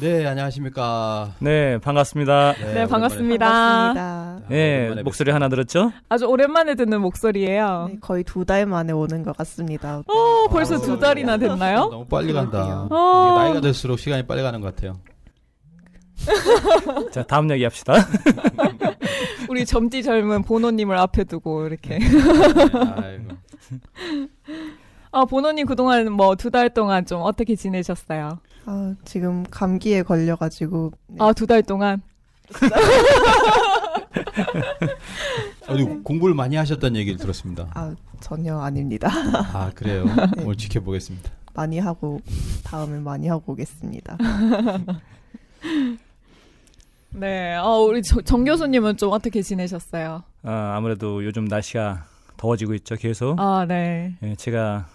네, 안녕하십니까. 네, 반갑습니다. 네, 네 반갑습니다. 반갑습니다. 네, 목소리 하나 들었죠? 아주 오랜만에 듣는 목소리예요. 네, 거의 두 달 만에 오는 것 같습니다. 어, 벌써 오, 아, 두 달이나 네. 됐나요? 너무 빨리 간다. 어. 나이가 들수록 시간이 빨리 가는 것 같아요. 자, 다음 얘기 합시다. 우리 젊디 젊은 보노님을 앞에 두고 이렇게. 네. 아, 보노님 그동안 뭐 두 달 동안 좀 어떻게 지내셨어요? 아, 지금 감기에 걸려가지고. 네. 아, 두 달 동안? 아니, 공부를 많이 하셨다는 얘기를 들었습니다. 아, 전혀 아닙니다. 아, 그래요? 네. 오늘 지켜보겠습니다. 많이 하고, 다음에 많이 하고 오겠습니다. 네, 어, 우리 저, 정 교수님은 좀 어떻게 지내셨어요? 아, 아무래도 요즘 날씨가 더워지고 있죠, 계속. 아, 네. 예, 제가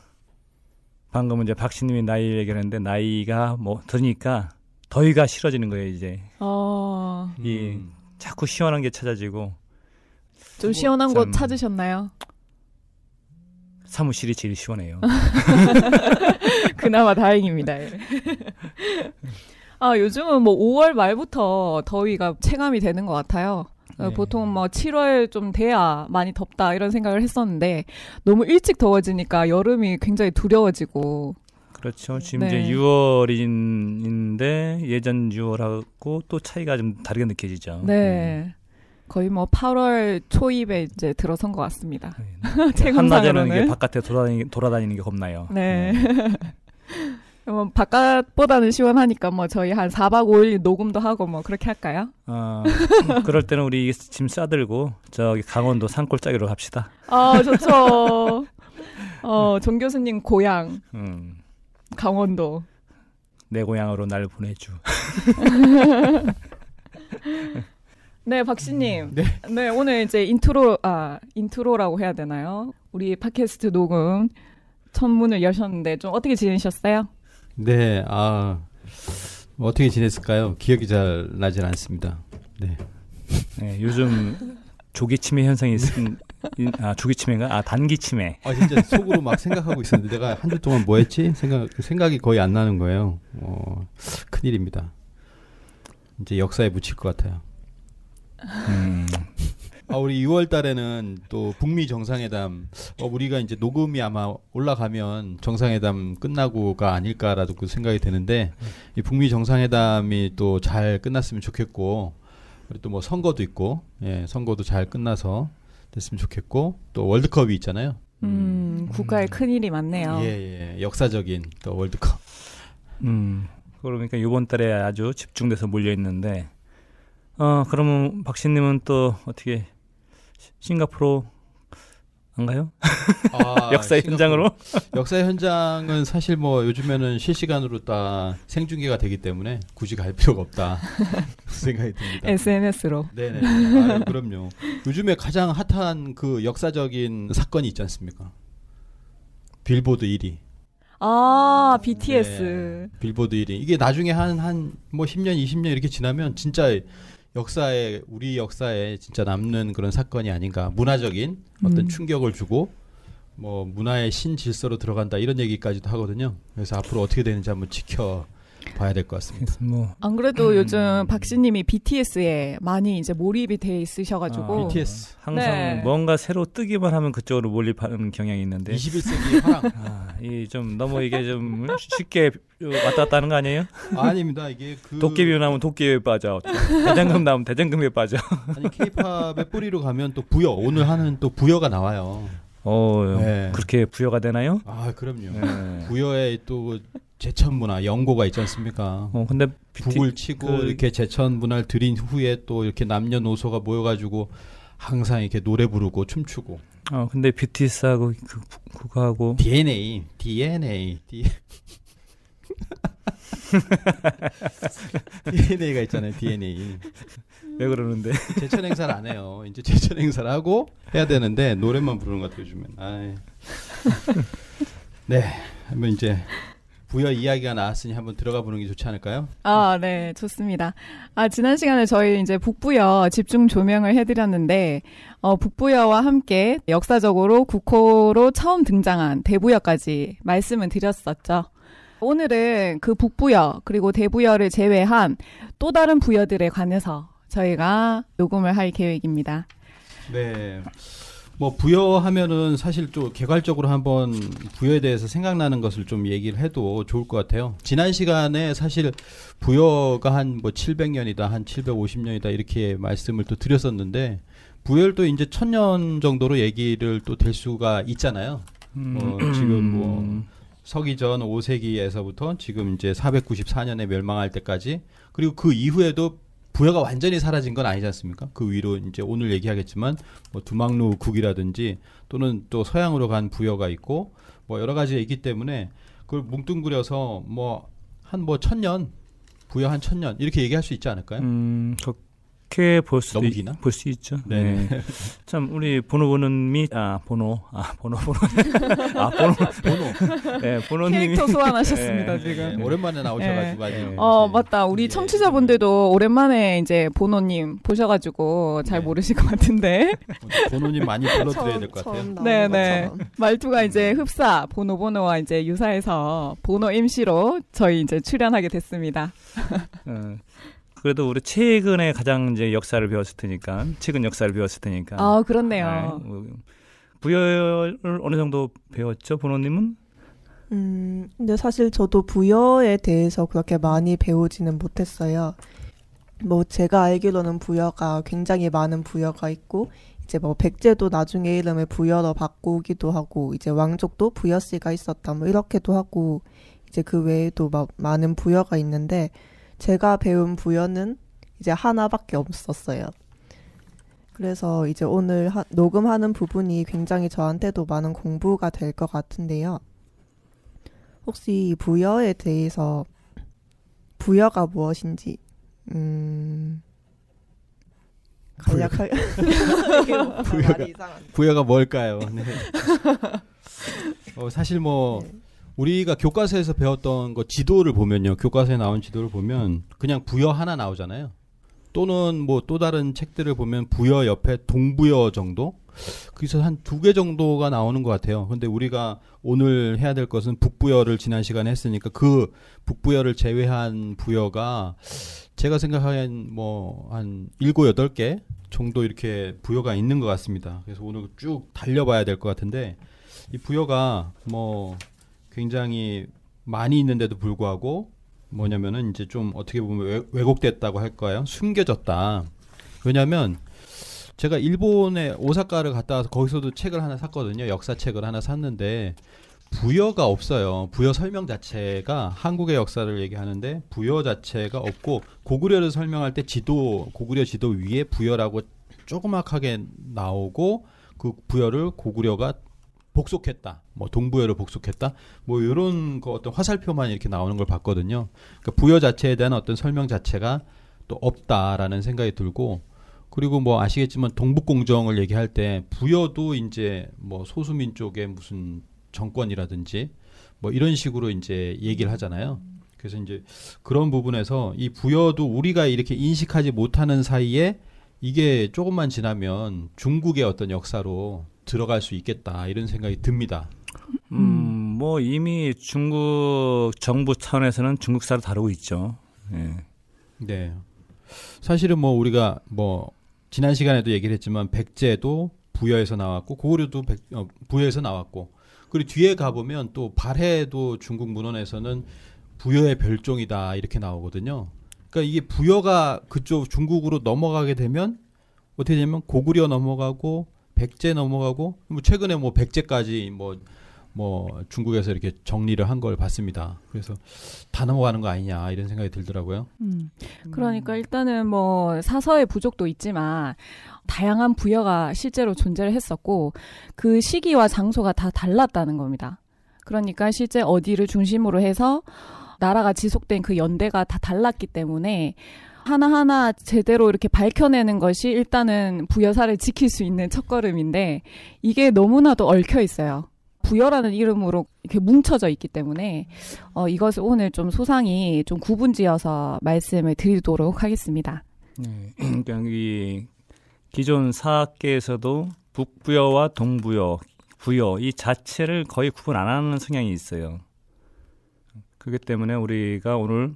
방금 이제 박씨님이 나이 얘기했는데 나이가 뭐 드니까 더위가 싫어지는 거예요 이제. 어. 이 음. 자꾸 시원한 게 찾아지고. 좀 뭐, 시원한 곳 찾으셨나요? 사무실이 제일 시원해요. 그나마 다행입니다. 예. 아 요즘은 뭐 5월 말부터 더위가 체감이 되는 것 같아요. 네. 어, 예. 보통 뭐 7월 좀 돼야 많이 덥다 이런 생각을 했었는데 너무 일찍 더워지니까 여름이 굉장히 두려워지고 그렇죠. 지금 네. 이제 6월인데 예전 6월하고 또 차이가 좀 다르게 느껴지죠. 네. 음. 거의 뭐 8월 초입에 이제 들어선 것 같습니다. 네. 예. 한낮에는 이게 바깥에 돌아다니, 돌아다니는 게 겁나요. 네. 그럼 뭐 바깥보다는 시원하니까 뭐 저희 한 4박 5일 녹음도 하고 뭐 그렇게 할까요? 어, 그럴 때는 우리 짐 싸들고 저기 강원도 산골짜기로 갑시다. 아, 좋죠. 어, 정 교수님 고향. 음. 강원도. 내 고향으로 날 보내주. 네, 박씨님. 네. 네, 오늘 이제 인트로, 아, 인트로라고 해야 되나요? 우리 팟캐스트 녹음 첫 문을 여셨는데 좀 어떻게 지내셨어요? 네, 아 어떻게 지냈을까요? 기억이 잘 나질 않습니다. 네. 네, 요즘 조기 치매 현상이 있은 아 조기 치매가 아 단기 치매. 아 진짜 속으로 막 생각하고 있었는데 내가 한 주 동안 뭐 했지? 생각 그 생각이 거의 안 나는 거예요. 어, 큰일입니다. 이제 역사에 묻힐 것 같아요. 음, 아, 우리 6월 달에는 또 북미 정상회담 어, 우리가 이제 녹음이 아마 올라가면 정상회담 끝나고가 아닐까라고 그 생각이 되는데 이 북미 정상회담이 또 잘 끝났으면 좋겠고 그리또 뭐 선거도 있고 예, 선거도 잘 끝나서 됐으면 좋겠고 또 월드컵이 있잖아요. 음, 음. 국가에 큰 일이 많네요. 예, 예. 역사적인 또 월드컵. 음. 그러니까 이번 달에 아주 집중돼서 몰려 있는데 어, 그러면 박신님은 또 어떻게 싱가포르 안 가요? 아, 역사 현장으로? 역사 현장은 사실 뭐 요즘에는 실시간으로 다 생중계가 되기 때문에 굳이 갈 필요가 없다 생각이 듭니다. SNS로. 네네. 아, 그럼요. 요즘에 가장 핫한 그 역사적인 사건이 있지 않습니까? 빌보드 1위. 아, BTS. 네, 빌보드 1위. 이게 나중에 한, 한, 뭐 10년, 20년 이렇게 지나면 진짜 역사에 우리 역사에 진짜 남는 그런 사건이 아닌가 문화적인 어떤 음. 충격을 주고 뭐 문화의 신질서로 들어간다 이런 얘기까지도 하거든요. 그래서 앞으로 어떻게 되는지 한번 지켜 봐야 될 것 같습니다. 뭐. 안 그래도 음. 요즘 박씨님이 BTS에 많이 이제 몰입이 돼 있으셔가지고 아, BTS 항상 네. 뭔가 새로 뜨기만 하면 그쪽으로 몰입하는 경향이 있는데 21세기 화랑 아, 이좀 너무 이게 좀 쉽게 왔다 갔다 는거 아니에요? 아, 아닙니다 이게 그... 도깨비 나면 도깨비에 빠져 대장금 나면 대장금에 빠져 아니 K-팝의 뿌리로 가면 또 부여 오늘 하는 또 부여가 나와요. 어 네. 그렇게 부여가 되나요? 아 그럼요. 네. 부여에 또 제천 문화 연고가 있지 않습니까? 어 근데 북을 치고 그... 이렇게 제천 문화를 들인 후에 또 이렇게 남녀노소가 모여가지고 항상 이렇게 노래 부르고 춤추고. 어 근데 BTS하고 그, 그거하고 DNA DNA D n a 가 있잖아요 DNA. 왜 그러는데? 제천 행사를 안 해요. 이제 제천 행사를 하고 해야 되는데 노래만 부르는 것 같아요 요즘 네. 한번 이제 부여 이야기가 나왔으니 한번 들어가 보는 게 좋지 않을까요? 아, 네, 좋습니다. 아, 지난 시간에 저희 이제 북부여 집중 조명을 해드렸는데, 어, 북부여와 함께 역사적으로 국호로 처음 등장한 대부여까지 말씀을 드렸었죠. 오늘은 그 북부여, 그리고 대부여를 제외한 또 다른 부여들에 관해서 저희가 녹음을 할 계획입니다. 네. 뭐 부여하면은 사실 좀 개괄적으로 한번 부여에 대해서 생각나는 것을 좀 얘기를 해도 좋을 것 같아요. 지난 시간에 사실 부여가 한 뭐 700년이다, 한 750년이다 뭐 이렇게 말씀을 또 드렸었는데 부여를 또 이제 천년 정도로 얘기를 또 될 수가 있잖아요. 어, 지금 뭐 서기전 5세기에서부터 지금 이제 494년에 멸망할 때까지 그리고 그 이후에도 부여가 완전히 사라진 건 아니지 않습니까? 그 위로 이제 오늘 얘기하겠지만 뭐 두막루 국이라든지 또는 또 서양으로 간 부여가 있고 뭐 여러 가지 있기 때문에 그걸 뭉뚱그려서 뭐 한 뭐 천년 부여 한 천년 이렇게 얘기할 수 있지 않을까요? 음, 그 그렇게 볼 수도 볼수 있죠. 네. 네. 참 우리 번호 보는미 아 번호 아 번호 번호 아 번호 번호 네번호 캐릭터 소환하셨습니다 네. 지금 네. 오랜만에 나오셔가지고 네. 아주 어 맞다 우리 네. 청취자분들도 오랜만에 이제 번호님 보셔가지고 잘 네. 모르실 것 같은데 번호님 많이 불러드려야 될 것 같아요. 네네 말투가 이제 흡사 번호 번호와 이제 유사해서 번호 MC로 저희 이제 출연하게 됐습니다. 어, 그래도 우리 최근에 가장 이제 역사를 배웠을 테니까 최근 역사를 배웠을 테니까. 아 그렇네요. 네. 뭐 부여를 어느 정도 배웠죠, 부모님은 음, 근데 사실 저도 부여에 대해서 그렇게 많이 배우지는 못했어요. 뭐 제가 알기로는 부여가 굉장히 많은 부여가 있고 이제 뭐 백제도 나중에 이름을 부여로 바꾸기도 하고 이제 왕족도 부여씨가 있었다 뭐 이렇게도 하고 이제 그 외에도 막 많은 부여가 있는데 제가 배운 부연은 이제 하나밖에 없었어요. 그래서 이제 오늘 하, 녹음하는 부분이 굉장히 저한테도 많은 공부가 될 것 같은데요. 혹시 부여에 대해서 부여가 무엇인지 음 간략하게 부여가, 부여가 뭘까요? 네. 어, 사실 뭐 네. 우리가 교과서에서 배웠던 거 지도를 보면요. 교과서에 나온 지도를 보면 그냥 부여 하나 나오잖아요. 또는 뭐 또 다른 책들을 보면 부여 옆에 동부여 정도? 그래서 한 두 개 정도가 나오는 것 같아요. 근데 우리가 오늘 해야 될 것은 북부여를 지난 시간에 했으니까 그 북부여를 제외한 부여가 제가 생각하기엔 뭐 한 일곱 여덟 개 정도 이렇게 부여가 있는 것 같습니다. 그래서 오늘 쭉 달려봐야 될 것 같은데 이 부여가 뭐 굉장히 많이 있는데도 불구하고 뭐냐면은 이제 좀 어떻게 보면 왜곡됐다고 할까요? 숨겨졌다. 왜냐하면 제가 일본의 오사카를 갔다 와서 거기서도 책을 하나 샀거든요. 역사 책을 하나 샀는데 부여가 없어요. 부여 설명 자체가 한국의 역사를 얘기하는데 부여 자체가 없고 고구려를 설명할 때 지도 고구려 지도 위에 부여라고 조그맣게 나오고 그 부여를 고구려가 복속했다. 뭐 동부여로 복속했다. 뭐 이런 거 그 어떤 화살표만 이렇게 나오는 걸 봤거든요. 그러니까 부여 자체에 대한 어떤 설명 자체가 또 없다라는 생각이 들고 그리고 뭐 아시겠지만 동북공정을 얘기할 때 부여도 이제 뭐 소수민 쪽의 무슨 정권이라든지 뭐 이런 식으로 이제 얘기를 하잖아요. 그래서 이제 그런 부분에서 이 부여도 우리가 이렇게 인식하지 못하는 사이에 이게 조금만 지나면 중국의 어떤 역사로 들어갈 수 있겠다 이런 생각이 듭니다. 음, 뭐 이미 중국 정부 차원에서는 중국사를 다루고 있죠. 예. 네. 사실은 뭐 우리가 뭐 지난 시간에도 얘기를 했지만 백제도 부여에서 나왔고 고구려도 백, 어, 부여에서 나왔고 그리고 뒤에 가 보면 또 발해도 중국 문헌에서는 부여의 별종이다 이렇게 나오거든요. 그러니까 이게 부여가 그쪽 중국으로 넘어가게 되면 어떻게 되면 냐 고구려 넘어가고 백제 넘어가고 뭐 최근에 뭐 백제까지 뭐뭐 뭐 중국에서 이렇게 정리를 한 걸 봤습니다. 그래서 다 넘어가는 거 아니냐 이런 생각이 들더라고요. 음, 그러니까 일단은 뭐 사서의 부족도 있지만 다양한 부여가 실제로 존재를 했었고 그 시기와 장소가 다 달랐다는 겁니다. 그러니까 실제 어디를 중심으로 해서 나라가 지속된 그 연대가 다 달랐기 때문에 하나하나 제대로 이렇게 밝혀내는 것이 일단은 부여사를 지킬 수 있는 첫걸음인데 이게 너무나도 얽혀 있어요. 부여라는 이름으로 이렇게 뭉쳐져 있기 때문에 어, 이것을 오늘 좀 소상히 좀 구분지어서 말씀을 드리도록 하겠습니다. 네, 그러니까 이 기존 사학계에서도 북부여와 동부여, 부여 이 자체를 거의 구분 안 하는 성향이 있어요. 그렇기 때문에 우리가 오늘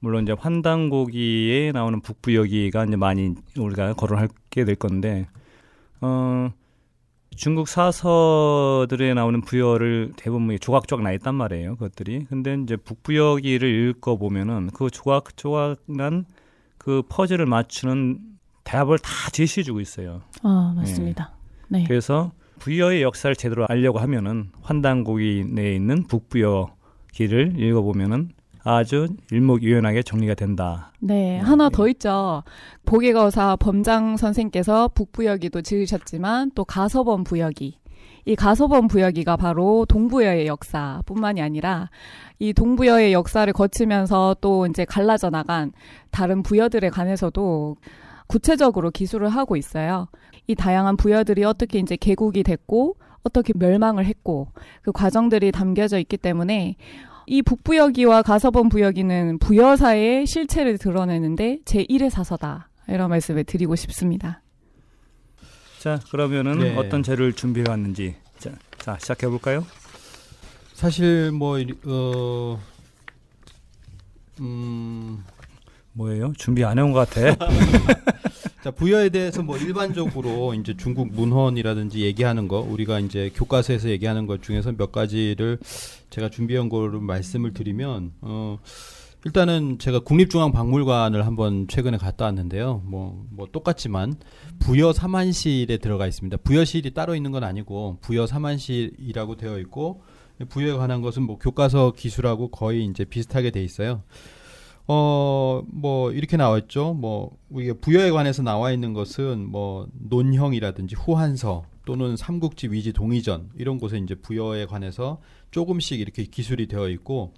물론 이제 환단고기에 나오는 북부여기가 이제 많이 우리가 거론하게 될 건데 어 중국 사서들에 나오는 부여를 대부분 조각조각 나 있단 말이에요. 그것들이. 근데 이제 북부여기를 읽어 보면은 그 조각조각난 그 퍼즐을 맞추는 대 답을 다 제시해 주고 있어요. 아, 어, 맞습니다. 네. 네. 그래서 부여의 역사를 제대로 알려고 하면은 환단고기 내에 있는 북부여 길을 읽어보면은 아주 일목요연하게 정리가 된다. 네, 네. 하나 더 있죠. 보계거사 범장 선생께서 북부여기도 지으셨지만 또 가서범 부여기. 이 가서범 부여기가 바로 동부여의 역사뿐만이 아니라 이 동부여의 역사를 거치면서 또 이제 갈라져 나간 다른 부여들에 관해서도 구체적으로 기술을 하고 있어요. 이 다양한 부여들이 어떻게 이제 개국이 됐고 어떻게 멸망을 했고 그 과정들이 담겨져 있기 때문에 이 북부여기와 가서본 부여기는 부여사의 실체를 드러내는데 제1의 사서다. 이런 말씀을 드리고 싶습니다. 자, 그러면은 네. 어떤 재를 준비해 왔는지 자, 자 시작해 볼까요? 사실 뭐 어, 음, 뭐예요? 준비 안 해온 것 같아. 자 부여에 대해서 뭐 일반적으로 이제 중국 문헌이라든지 얘기하는 거 우리가 이제 교과서에서 얘기하는 것 중에서 몇 가지를 제가 준비한 거로 말씀을 드리면 어. 일단은 제가 국립중앙박물관을 한번 최근에 갔다 왔는데요. 뭐, 뭐 똑같지만 부여 사만실에 들어가 있습니다. 부여실이 따로 있는 건 아니고 부여 사만실이라고 되어 있고 부여에 관한 것은 뭐 교과서 기술하고 거의 이제 비슷하게 돼 있어요. 어, 뭐, 이렇게 나와 있죠. 뭐, 우리가 부여에 관해서 나와 있는 것은 뭐, 논형이라든지 후한서 또는 삼국지 위지 동의전 이런 곳에 이제 부여에 관해서 조금씩 이렇게 기술이 되어 있고,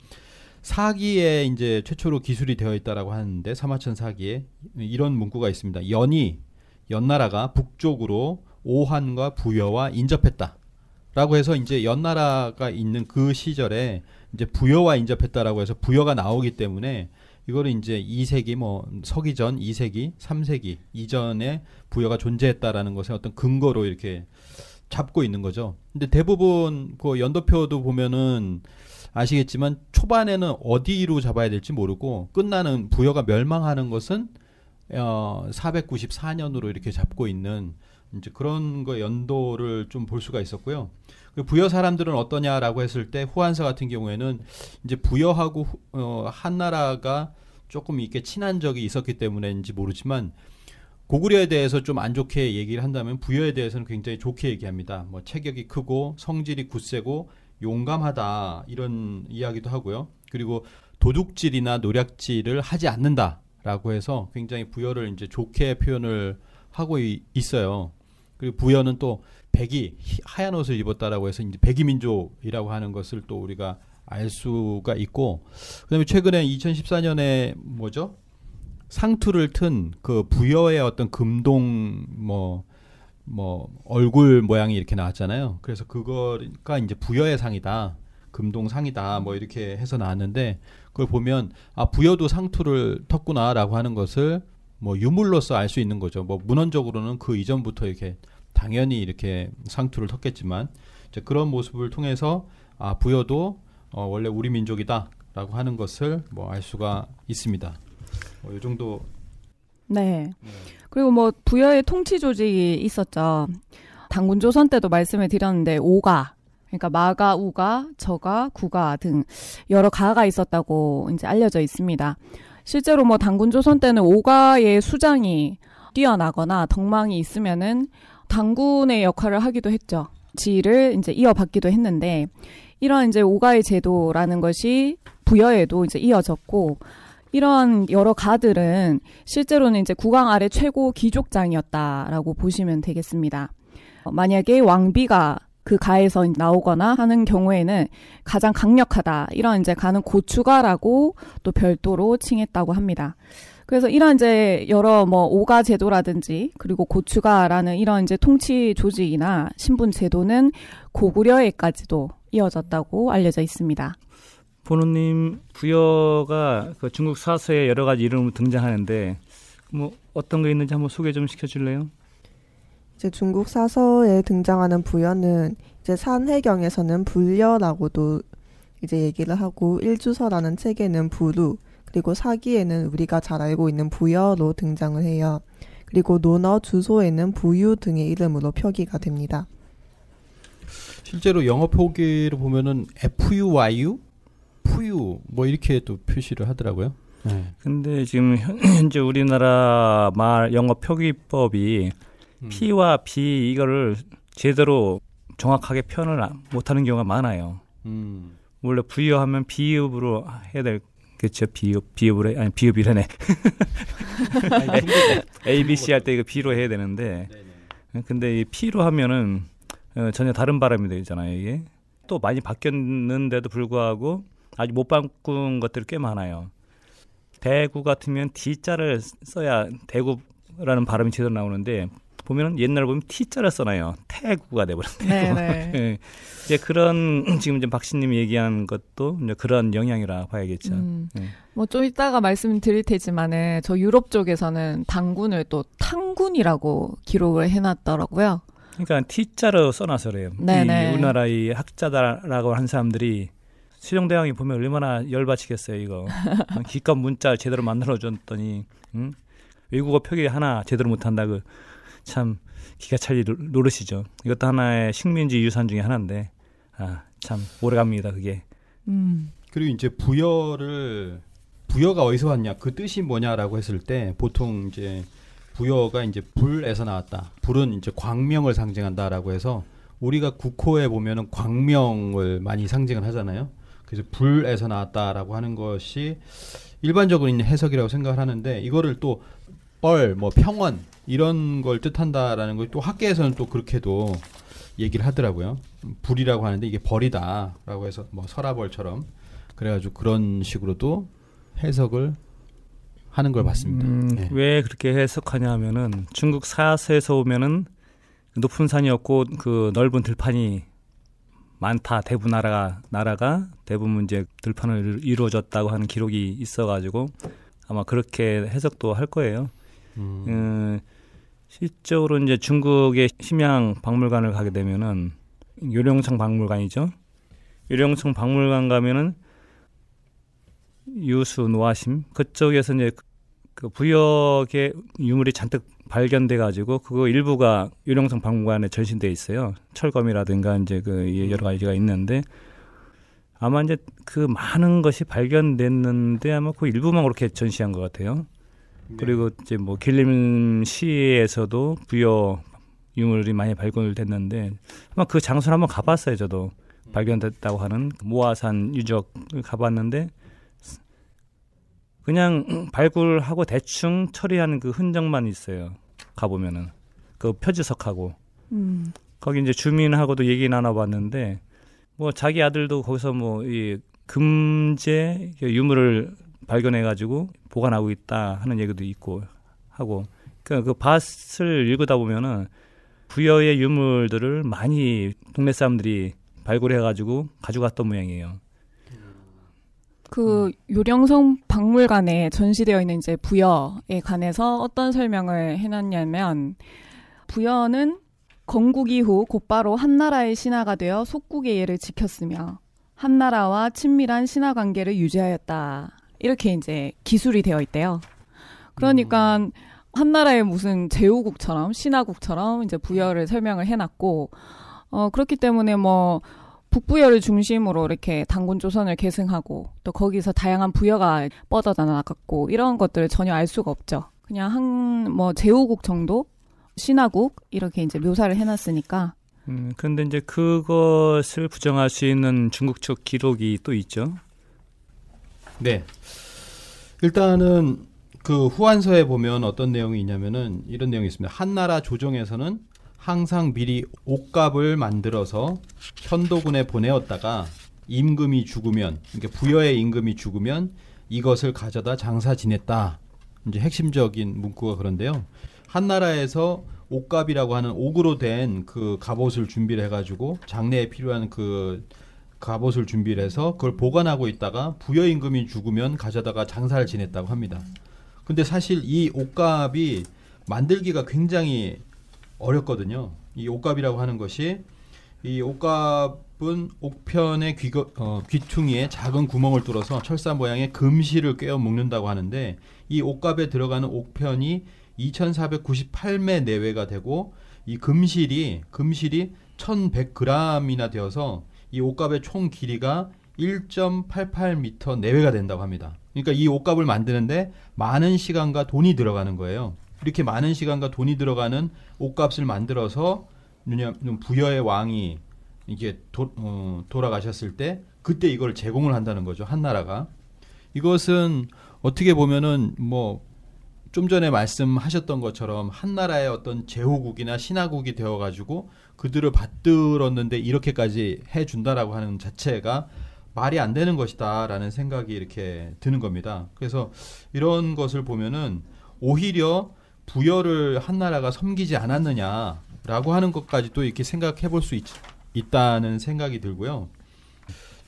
사기에 이제 최초로 기술이 되어 있다라고 하는데, 사마천 사기에 이런 문구가 있습니다. 연이, 연나라가 북쪽으로 오한과 부여와 인접했다. 라고 해서 이제 연나라가 있는 그 시절에 이제 부여와 인접했다라고 해서 부여가 나오기 때문에 이거를 이제 2세기 뭐 서기 전 2세기, 3세기 이전에 부여가 존재했다라는 것에 어떤 근거로 이렇게 잡고 있는 거죠. 근데 대부분 그 연도표도 보면은 아시겠지만 초반에는 어디로 잡아야 될지 모르고 끝나는 부여가 멸망하는 것은 어 494년으로 이렇게 잡고 있는 이제 그런 거 연도를 좀 볼 수가 있었고요. 그 부여 사람들은 어떠냐라고 했을 때 호환사 같은 경우에는 이제 부여하고 어, 한나라가 조금 이렇게 친한 적이 있었기 때문인지 모르지만 고구려에 대해서 좀 안 좋게 얘기를 한다면 부여에 대해서는 굉장히 좋게 얘기합니다. 뭐 체격이 크고 성질이 굳세고 용감하다 이런 이야기도 하고요. 그리고 도둑질이나 노략질을 하지 않는다라고 해서 굉장히 부여를 이제 좋게 표현을 하고 있어요. 그리고 부여는 또 백이 하얀 옷을 입었다라고 해서 이제 백이 민족이라고 하는 것을 또 우리가 알 수가 있고 그다음에 최근에 2014년에 뭐죠 상투를 튼 그 부여의 어떤 금동 뭐뭐 뭐 얼굴 모양이 이렇게 나왔잖아요. 그래서 그거가 이제 부여의 상이다. 금동상이다 뭐 이렇게 해서 나왔는데 그걸 보면 아 부여도 상투를 텄구나라고 하는 것을 뭐 유물로서 알 수 있는 거죠. 뭐 문헌적으로는 그 이전부터 이렇게 당연히 이렇게 상투를 텄겠지만 이제 그런 모습을 통해서 아 부여도 어, 원래 우리 민족이다라고 하는 것을 뭐 알 수가 있습니다. 뭐이 정도. 네. 네. 그리고 뭐 부여의 통치 조직이 있었죠. 당군 조선 때도 말씀을 드렸는데 오가 그러니까 마가, 우가, 저가, 구가 등 여러 가가 있었다고 이제 알려져 있습니다. 실제로 뭐 당군 조선 때는 오가의 수장이 뛰어나거나 덕망이 있으면은 당군의 역할을 하기도 했죠. 지위를 이제 이어받기도 했는데 이런 이제 오가의 제도라는 것이 부여에도 이제 이어졌고 이런 여러 가들은 실제로는 이제 국왕 아래 최고 귀족장이었다라고 보시면 되겠습니다. 어, 만약에 왕비가 그 가에서 나오거나 하는 경우에는 가장 강력하다 이런 이제 가는 고추가라고 또 별도로 칭했다고 합니다. 그래서 이런 이제 여러 뭐 오가 제도라든지 그리고 고추가라는 이런 이제 통치 조직이나 신분 제도는 고구려에까지도 이어졌다고 알려져 있습니다. 보노님 부여가 그 중국 사서에 여러 가지 이름으로 등장하는데 뭐 어떤 게 있는지 한번 소개 좀 시켜줄래요? 이제 중국 사서에 등장하는 부여는 이제 산해경에서는 불려라고도 이제 얘기를 하고 일주서라는 책에는 부루 그리고 사기에는 우리가 잘 알고 있는 부여로 등장을 해요. 그리고 논어 주소에는 부유 등의 이름으로 표기가 됩니다. 실제로 영어 표기를 보면은 FUYU, 푸유 뭐 이렇게 또 표시를 하더라고요. 네. 근데 지금 현재 우리나라 말 영어 표기법이 음. P와 B 이거를 제대로 정확하게 표현을 못하는 경우가 많아요. 음. 원래 부여하면 비읍으로 해야 될 그렇죠. 비읍 비읍을 아니 비읍이라네. 아, A B C 할때 이거 B로 해야 되는데 근데 이 P로 하면은 어, 전혀 다른 바람이 되잖아요 이게 또 많이 바뀌었는데도 불구하고 아직 못 바꾼 것들이 꽤 많아요. 대구 같으면 D자를 써야 대구라는 발음이 제대로 나오는데 보면은 옛날 보면 T자를 써놔요. 태구가 돼버렸 태구. 네, 네. 예. 이제 그런 지금 이제 박씨님이 얘기한 것도 이제 그런 영향이라 봐야겠죠. 음, 네. 예. 뭐좀 이따가 말씀드릴 테지만은 저 유럽 쪽에서는 당군을 또 탕군이라고 기록을 해놨더라고요. 그러니까 T자로 써놔서 그래요. 네네. 이 네, 네. 우리나라의 학자다라고 한 사람들이 세종대왕이 보면 얼마나 열받치겠어요 이거. 기껏 문자 제대로 만들어줬더니 응? 외국어 표기 하나 제대로 못한다 그. 참 기가 찰리 노릇이죠. 이것도 하나의 식민지 유산 중의 하나인데 아 참 오래갑니다 그게. 음. 그리고 이제 부여를 부여가 어디서 왔냐 그 뜻이 뭐냐라고 했을 때 보통 이제 부여가 이제 불에서 나왔다. 불은 이제 광명을 상징한다라고 해서 우리가 국호에 보면은 광명을 많이 상징을 하잖아요. 그래서 불에서 나왔다라고 하는 것이 일반적인 해석이라고 생각을 하는데 이거를 또 뻘, 뭐 평원 이런 걸 뜻한다라는 걸 또 학계에서는 또 그렇게도 얘기를 하더라고요. 불이라고 하는데 이게 벌이다라고 해서 뭐 설아벌처럼 그래가지고 그런 식으로도 해석을 하는 걸 봤습니다. 음, 네. 왜 그렇게 해석하냐 하면은 중국 사서에서 오면은 높은 산이 없고 그 넓은 들판이 많다. 대부 나라가 나라가 대부분 이제 들판을 이루어졌다고 하는 기록이 있어가지고 아마 그렇게 해석도 할 거예요. 음. 음 실적으로 이제 중국의 심양 박물관을 가게 되면은 요령청 박물관이죠. 요령청 박물관 가면은 유수 노아심 그쪽에서 이제 그, 그 부역의 유물이 잔뜩 발견돼 가지고 그거 일부가 요령성 박물관에 전신돼 있어요. 철검이라든가 이제 그 여러 가지가 있는데 아마 이제 그 많은 것이 발견됐는데 아마 그 일부만 그렇게 전시한 것 같아요. 네. 그리고 이제 뭐 길림 시에서도 부여 유물이 많이 발굴됐는데 아마 그 장소를 한번 가봤어요 저도 발견됐다고 하는 그 모아산 유적 을 가봤는데 그냥 발굴하고 대충 처리하는 그 흔적만 있어요 가보면은 그 표지석하고 음. 거기 이제 주민하고도 얘기 나눠봤는데 뭐 자기 아들도 거기서 뭐 이 금제 그 유물을 발견해가지고 보관하고 있다 하는 얘기도 있고 하고 그러니까 그 밭을 읽으다 보면은 부여의 유물들을 많이 동네 사람들이 발굴해가지고 가져갔던 모양이에요. 그 음. 요령성 박물관에 전시되어 있는 이제 부여에 관해서 어떤 설명을 해놨냐면 부여는 건국 이후 곧바로 한나라의 신하가 되어 속국의 예를 지켰으며 한나라와 친밀한 신하 관계를 유지하였다 이렇게 이제 기술이 되어 있대요. 그러니까 음. 한나라의 무슨 제후국처럼 신화국처럼 이제 부여를 설명을 해놨고 어 그렇기 때문에 뭐 북부여를 중심으로 이렇게 단군 조선을 계승하고 또 거기서 다양한 부여가 뻗어져 나갔고 이런 것들을 전혀 알 수가 없죠. 그냥 한 뭐 제후국 정도 신화국 이렇게 이제 묘사를 해놨으니까. 음, 근데 이제 그것을 부정할 수 있는 중국 측 기록이 또 있죠. 네. 일단은 그 후한서에 보면 어떤 내용이 있냐면은 이런 내용이 있습니다. 한나라 조정에서는 항상 미리 옷값을 만들어서 현도군에 보내었다가 임금이 죽으면 이게 그러니까 부여의 임금이 죽으면 이것을 가져다 장사 지냈다. 이제 핵심적인 문구가 그런데요. 한나라에서 옷값이라고 하는 옥으로 된 그 갑옷을 준비를 해가지고 장례에 필요한 그 갑옷을 준비를 해서 그걸 보관하고 있다가 부여 임금이 죽으면 가져다가 장사를 지냈다고 합니다. 근데 사실 이옷갑이 만들기가 굉장히 어렵거든요. 이옷갑이라고 하는 것이 이옷갑은 옥편의 귀거, 어, 귀퉁이에 작은 구멍을 뚫어서 철사 모양의 금실을 꿰어 묶는다고 하는데 이옷갑에 들어가는 옥편이 2,498매 내외가 되고 이 금실이 금실이 1,100g이나 되어서 이 옷값의 총 길이가 1.88m 내외가 된다고 합니다. 그러니까 이 옷값을 만드는데 많은 시간과 돈이 들어가는 거예요. 이렇게 많은 시간과 돈이 들어가는 옷값을 만들어서 부여의 왕이 이게 도, 어, 돌아가셨을 때 그때 이걸 제공을 한다는 거죠 한 나라가 이것은 어떻게 보면은 뭐 좀 전에 말씀하셨던 것처럼 한 나라의 어떤 제후국이나 신하국이 되어 가지고 그들을 받들었는데 이렇게까지 해준다라고 하는 자체가 말이 안 되는 것이다라는 생각이 이렇게 드는 겁니다. 그래서 이런 것을 보면은 오히려 부여를 한 나라가 섬기지 않았느냐라고 하는 것까지또 이렇게 생각해 볼 수 있다는 생각이 들고요.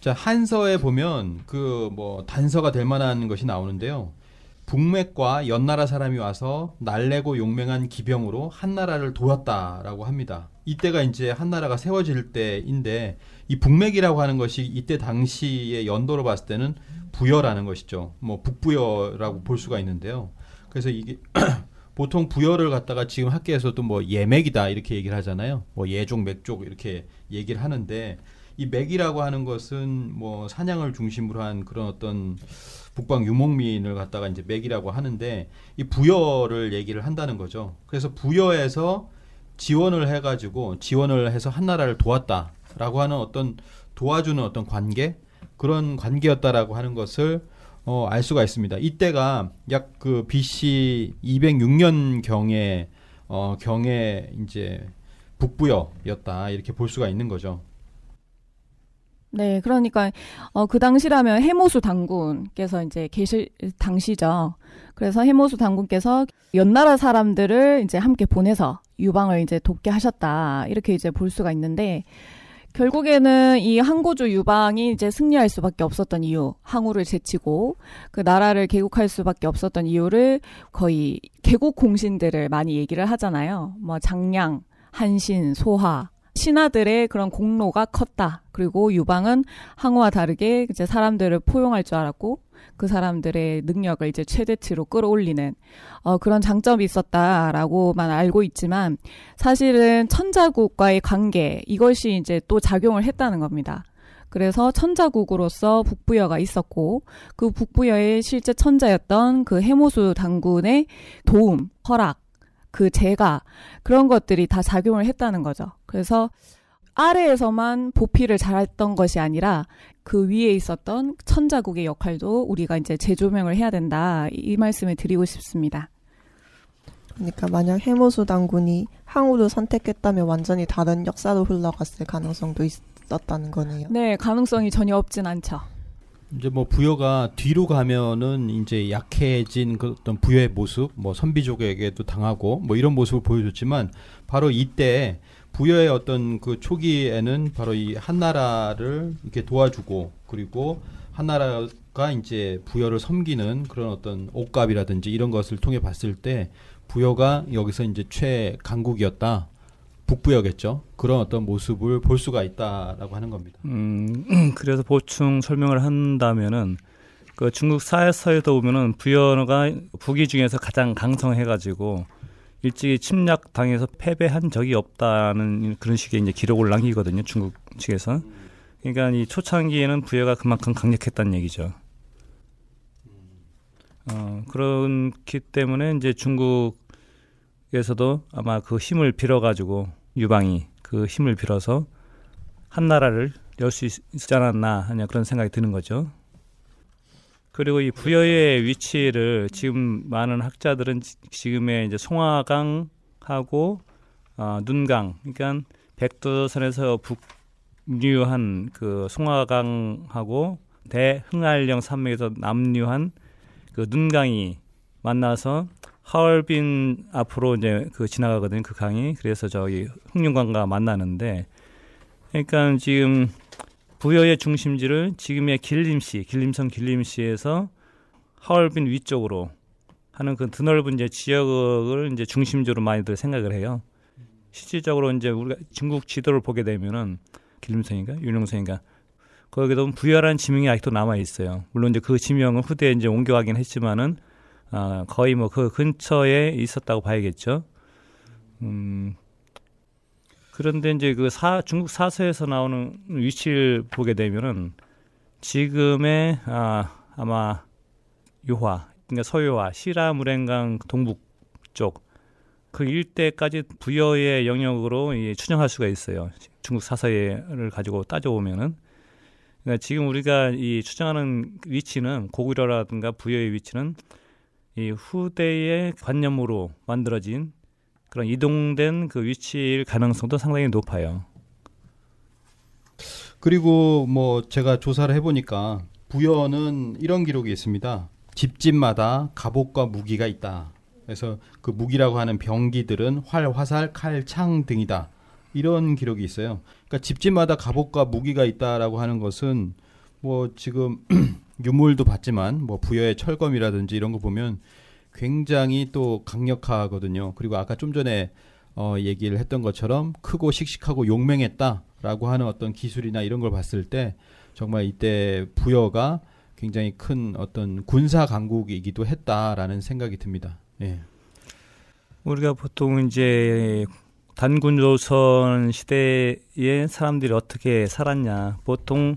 자, 한서에 보면 그 뭐 단서가 될 만한 것이 나오는데요. 북맥과 연나라 사람이 와서 날래고 용맹한 기병으로 한나라를 도왔다라고 합니다. 이때가 이제 한나라가 세워질 때인데 이 북맥이라고 하는 것이 이때 당시의 연도로 봤을 때는 부여라는 것이죠. 뭐 북부여라고 볼 수가 있는데요. 그래서 이게 보통 부여를 갖다가 지금 학계에서도 뭐 예맥이다 이렇게 얘기를 하잖아요. 뭐 예종 맥족 이렇게 얘기를 하는데 이 맥이라고 하는 것은 뭐 사냥을 중심으로 한 그런 어떤 북방 유목민을 갖다가 이제 맥이라고 하는데 이 부여를 얘기를 한다는 거죠. 그래서 부여에서 지원을 해가지고 지원을 해서 한나라를 도왔다라고 하는 어떤 도와주는 어떤 관계 그런 관계였다라고 하는 것을 어, 알 수가 있습니다. 이때가 약 그 BC 206년 경에 어, 경에 이제 북부여였다 이렇게 볼 수가 있는 거죠. 네, 그러니까 어, 그 당시라면 해모수 당군께서 이제 계실 당시죠. 그래서 해모수 당군께서 연나라 사람들을 이제 함께 보내서 유방을 이제 돕게 하셨다 이렇게 이제 볼 수가 있는데 결국에는 이 항구주 유방이 이제 승리할 수밖에 없었던 이유, 항우를 제치고 그 나라를 개국할 수밖에 없었던 이유를 거의 개국 공신들을 많이 얘기를 하잖아요. 뭐 장량, 한신, 소하, 신하들의 그런 공로가 컸다. 그리고 유방은 항우와 다르게 이제 사람들을 포용할 줄 알았고 그 사람들의 능력을 이제 최대치로 끌어올리는 어, 그런 장점이 있었다라고만 알고 있지만 사실은 천자국과의 관계 이것이 이제 또 작용을 했다는 겁니다. 그래서 천자국으로서 북부여가 있었고 그 북부여의 실제 천자였던 그 해모수 당군의 도움, 허락 그 제가 그런 것들이 다 작용을 했다는 거죠. 그래서 아래에서만 보필을 잘했던 것이 아니라 그 위에 있었던 천자국의 역할도 우리가 이제 재조명을 해야 된다. 이 말씀을 드리고 싶습니다. 그러니까 만약 해모수 당군이 항우를 선택했다면 완전히 다른 역사로 흘러갔을 가능성도 있었다는 거네요. 네, 가능성이 전혀 없진 않죠. 이제 뭐 부여가 뒤로 가면은 이제 약해진 그 어떤 부여의 모습, 뭐 선비족에게도 당하고 뭐 이런 모습을 보여줬지만 바로 이때 부여의 어떤 그 초기에는 바로 이 한나라를 이렇게 도와주고 그리고 한나라가 이제 부여를 섬기는 그런 어떤 옷값이라든지 이런 것을 통해 봤을 때 부여가 여기서 이제 최강국이었다. 북부였겠죠. 그런 어떤 모습을 볼 수가 있다라고 하는 겁니다. 음, 그래서 보충 설명을 한다면은 그 중국 사회서에도 보면은 부연어가 북위 중에서 가장 강성해가지고 일찍이 침략 당해서 패배한 적이 없다는 그런 식의 이제 기록을 남기거든요. 중국 측에서. 그러니까 이 초창기에는 부여가 그만큼 강력했다는 얘기죠. 어, 그렇기 때문에 이제 중국 그래서도 아마 그 힘을 빌어가지고 유방이 그 힘을 빌어서 한 나라를 열 수 있지 않았나 하는 그런 생각이 드는 거죠. 그리고 이 부여의 위치를 지금 많은 학자들은 지금의 이제 송화강하고 어, 눈강, 그러니까 백두산에서 북류한 그 송화강하고 대흥알령 산맥에서 남류한 그 눈강이 만나서 하얼빈 앞으로 이제 그 지나가거든요. 그 강이. 그래서 저기 흑룡강과 만나는데 그러니까 지금 부여의 중심지를 지금의 길림시, 길림성 길림시에서 하얼빈 위쪽으로 하는 그 드넓은 이제 지역을 이제 중심지로 많이들 생각을 해요. 실질적으로 이제 우리가 중국 지도를 보게 되면은 길림성인가 유령성인가 거기에 도 부여라는 지명이 아직도 남아 있어요. 물론 이제 그 지명은 후대에 이제 옮겨가긴 했지만은 아, 거의 뭐 그 근처에 있었다고 봐야겠죠. 음, 그런데 이제 그 사, 중국 사서에서 나오는 위치를 보게 되면은 지금의 아, 아마 유화 그러니까 서유화 시라 무랭강 동북 쪽 그 일대까지 부여의 영역으로 이 추정할 수가 있어요. 중국 사서를 가지고 따져보면은 그러니까 지금 우리가 이 추정하는 위치는 고구려라든가 부여의 위치는 이 후대의 관념으로 만들어진 그런 이동된 그 위치일 가능성도 상당히 높아요. 그리고 뭐 제가 조사를 해보니까 부여는 이런 기록이 있습니다. 집집마다 갑옷과 무기가 있다. 그래서 그 무기라고 하는 병기들은 활, 화살, 칼, 창 등이다. 이런 기록이 있어요. 그러니까 집집마다 갑옷과 무기가 있다라고 하는 것은 뭐 지금 유물도 봤지만 뭐 부여의 철검이라든지 이런 거 보면 굉장히 또 강력하거든요. 그리고 아까 좀 전에 어, 얘기를 했던 것처럼 크고 씩씩하고 용맹했다라고 하는 어떤 기술이나 이런 걸 봤을 때 정말 이때 부여가 굉장히 큰 어떤 군사 강국이기도 했다라는 생각이 듭니다. 예. 우리가 보통 이제 단군 조선 시대에 사람들이 어떻게 살았냐 보통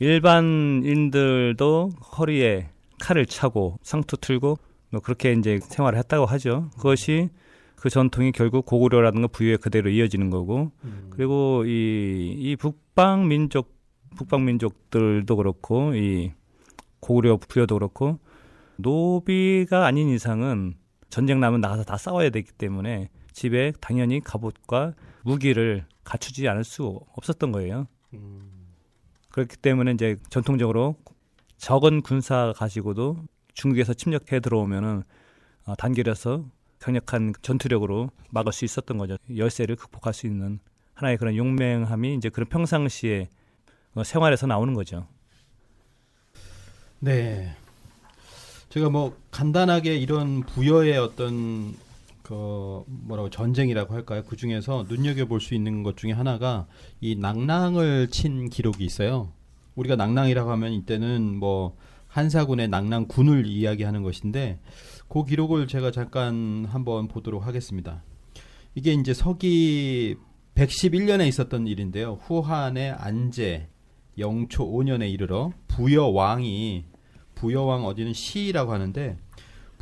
일반인들도 허리에 칼을 차고 상투 틀고 뭐 그렇게 이제 생활을 했다고 하죠. 그것이 그 전통이 결국 고구려라든가 부유에 그대로 이어지는 거고 음. 그리고 이, 이 북방 민족 북방 민족들도 그렇고 이 고구려 부여도 그렇고 노비가 아닌 이상은 전쟁 나면 나가서 다 싸워야 되기 때문에 집에 당연히 갑옷과 무기를 갖추지 않을 수 없었던 거예요. 음. 그렇기 때문에 이제 전통적으로 적은 군사 가지고도 중국에서 침략해 들어오면은 어, 단결해서 강력한 전투력으로 막을 수 있었던 거죠. 열세를 극복할 수 있는 하나의 그런 용맹함이 이제 그런 평상시에 어, 생활에서 나오는 거죠. 네. 제가 뭐 간단하게 이런 부여의 어떤 그 뭐라고 전쟁이라고 할까요? 그 중에서 눈여겨 볼 수 있는 것 중에 하나가 이낙랑을친 기록이 있어요. 우리가 낙랑이라고 하면 이때는 뭐 한사군의 낙랑군을 이야기하는 것인데 그 기록을 제가 잠깐 한번 보도록 하겠습니다. 이게 이제 서기 111년에 있었던 일인데요. 후한의 안제 영초 5년에 이르러 부여 왕이 부여 왕 어디는 시라고 하는데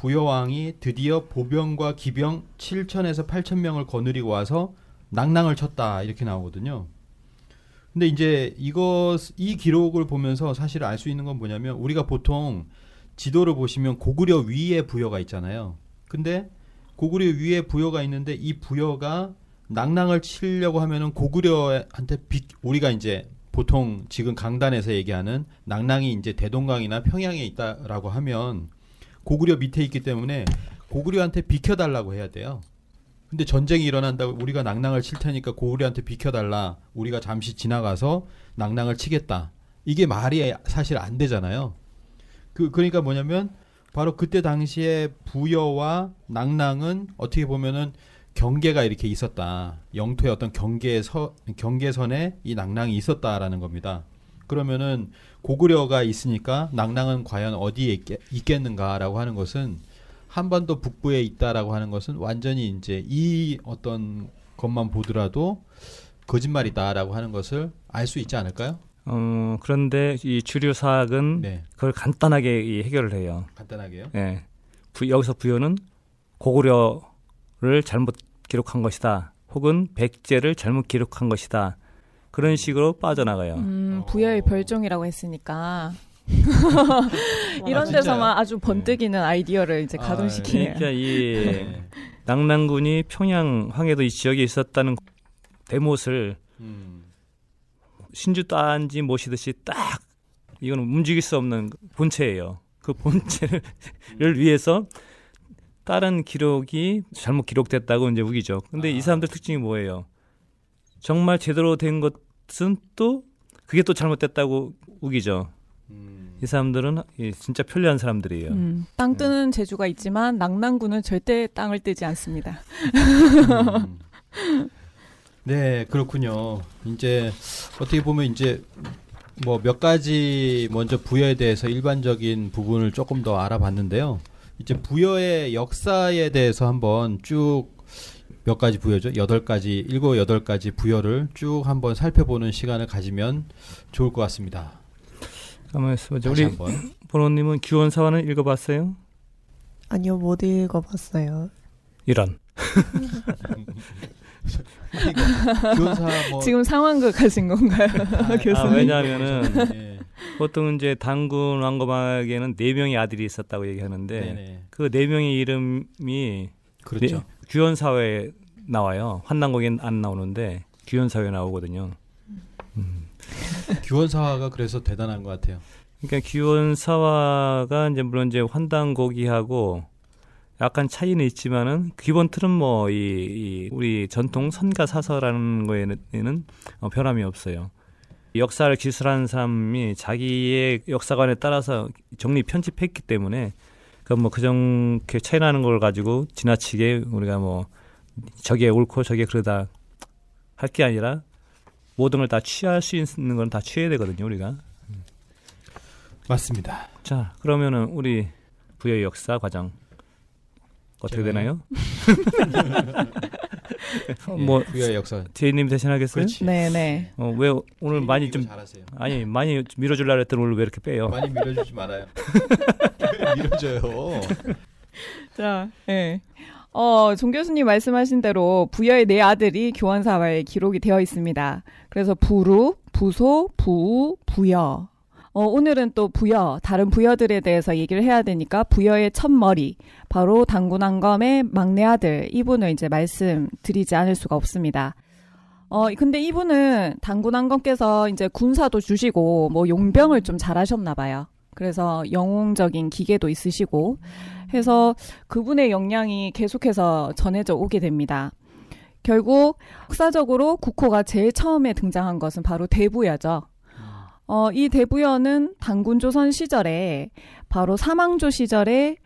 부여왕이 드디어 보병과 기병 7천에서 8천 명을 거느리고 와서 낭낭을 쳤다 이렇게 나오거든요. 근데 이제 이것 이 기록을 보면서 사실 알 수 있는 건 뭐냐면 우리가 보통 지도를 보시면 고구려 위에 부여가 있잖아요. 근데 고구려 위에 부여가 있는데 이 부여가 낭낭을 치려고 하면은 고구려한테 비, 우리가 이제 보통 지금 강단에서 얘기하는 낭낭이 이제 대동강이나 평양에 있다라고 하면 고구려 밑에 있기 때문에 고구려한테 비켜달라고 해야 돼요. 근데 전쟁이 일어난다고 우리가 낙랑을칠 테니까 고구려한테 비켜달라. 우리가 잠시 지나가서 낙랑을 치겠다. 이게 말이 사실 안 되잖아요. 그 그러니까 뭐냐면 바로 그때 당시에 부여와 낙랑은 어떻게 보면은 경계가 이렇게 있었다. 영토의 어떤 경계에서 경계선에 이낙랑이 있었다라는 겁니다. 그러면은 고구려가 있으니까 낭랑은 과연 어디에 있겠, 있겠는가라고 하는 것은 한반도 북부에 있다라고 하는 것은 완전히 이제 이 어떤 것만 보더라도 거짓말이다라고 하는 것을 알 수 있지 않을까요? 어, 그런데 이 주류 사학은 네. 그걸 간단하게 해결을 해요. 간단하게요? 네. 부, 여기서 부여는 고구려를 잘못 기록한 것이다. 혹은 백제를 잘못 기록한 것이다. 그런 식으로 빠져나가요. 음, 어. 부여의 별종이라고 했으니까. 이런 아, 데서만 아주 번뜩이는 네. 아이디어를 이제 아, 가동시키네요. 아, 그러니까 이 낭랑군이 평양 황해도 이 지역에 있었다는 대못을 음. 신주 딴지 모시듯이 딱 이건 움직일 수 없는 본체예요. 그 본체를 음. 위해서 다른 기록이 잘못 기록됐다고 이제 우기죠. 근데 아. 이 사람들 특징이 뭐예요? 정말 제대로 된것 것은 또 그게 또 잘못됐다고 우기죠. 음. 이 사람들은 진짜 편리한 사람들이에요. 음. 땅 네. 뜨는 네. 재주가 있지만 낙랑군은 절대 땅을 뜨지 않습니다. 음. 네, 그렇군요. 이제 어떻게 보면 이제 뭐 몇 가지 먼저 부여에 대해서 일반적인 부분을 조금 더 알아봤는데요. 이제 부여의 역사에 대해서 한번 쭉몇 가지 부여죠? 여덟 가지, 일곱 여덟 가지 부여를 쭉 한번 살펴보는 시간을 가지면 좋을 것 같습니다. 가만있어보죠. 우리 한번. 번호님은 규원사화는 읽어봤어요? 아니요, 못 읽어봤어요. 이런. 뭐 지금 상황극 하신 그 건가요, 아, 아 교수님? 아, 왜냐하면 예. 보통 이제 단군 왕고방에는 네 명의 아들이 있었다고 얘기하는데 그네 그 네 명의 이름이 그렇죠. 네, 규현 사회에 나와요. 환남곡엔안 나오는데 규현 사회 나오거든요. 음. 규현 사화가 그래서 대단한 것 같아요. 그러니까 규현 사화가 이제 물론 이제 환단곡이하고 약간 차이는 있지만은 기본 틀은 뭐이 이 우리 전통 선가 사서라는 거에는 어, 변함이 없어요. 역사를 기술한 사람이 자기의 역사관에 따라서 정리 편집했기 때문에 그러니까뭐그 정도 그 차이 나는 걸 가지고 지나치게 우리가 뭐 저게 옳고 저게 그러다 할 게 아니라 모든 걸 다 취할 수 있는 건 다 취해야 되거든요 우리가. 맞습니다. 자 그러면은 우리 부의 역사 과정 어떻게 되나요? 뭐 부여의 예, 역사. 제이님 대신하겠어요? 네네. 어 왜 오늘 많이 좀 잘하세요. 아니 많이 밀어줄라 그랬 오늘 왜 이렇게 빼요? 많이 밀어주지 말아요. 밀어줘요. 자, 예. 네. 어, 종 교수님 말씀하신 대로 부여의 네 아들이 교원사화에 기록이 되어 있습니다. 그래서 부루, 부소, 부우, 부여 어, 오늘은 또 부여, 다른 부여들에 대해서 얘기를 해야 되니까 부여의 첫머리, 바로 당군왕검의 막내 아들, 이분을 이제 말씀드리지 않을 수가 없습니다. 어, 근데 이분은 당군왕검께서 이제 군사도 주시고, 뭐 용병을 좀 잘하셨나 봐요. 그래서 영웅적인 기계도 있으시고 해서 그분의 역량이 계속해서 전해져 오게 됩니다. 결국 역사적으로 국호가 제일 처음에 등장한 것은 바로 대부야죠. 어, 이 대부연은 단군조선 시절에 바로 사망조 시절에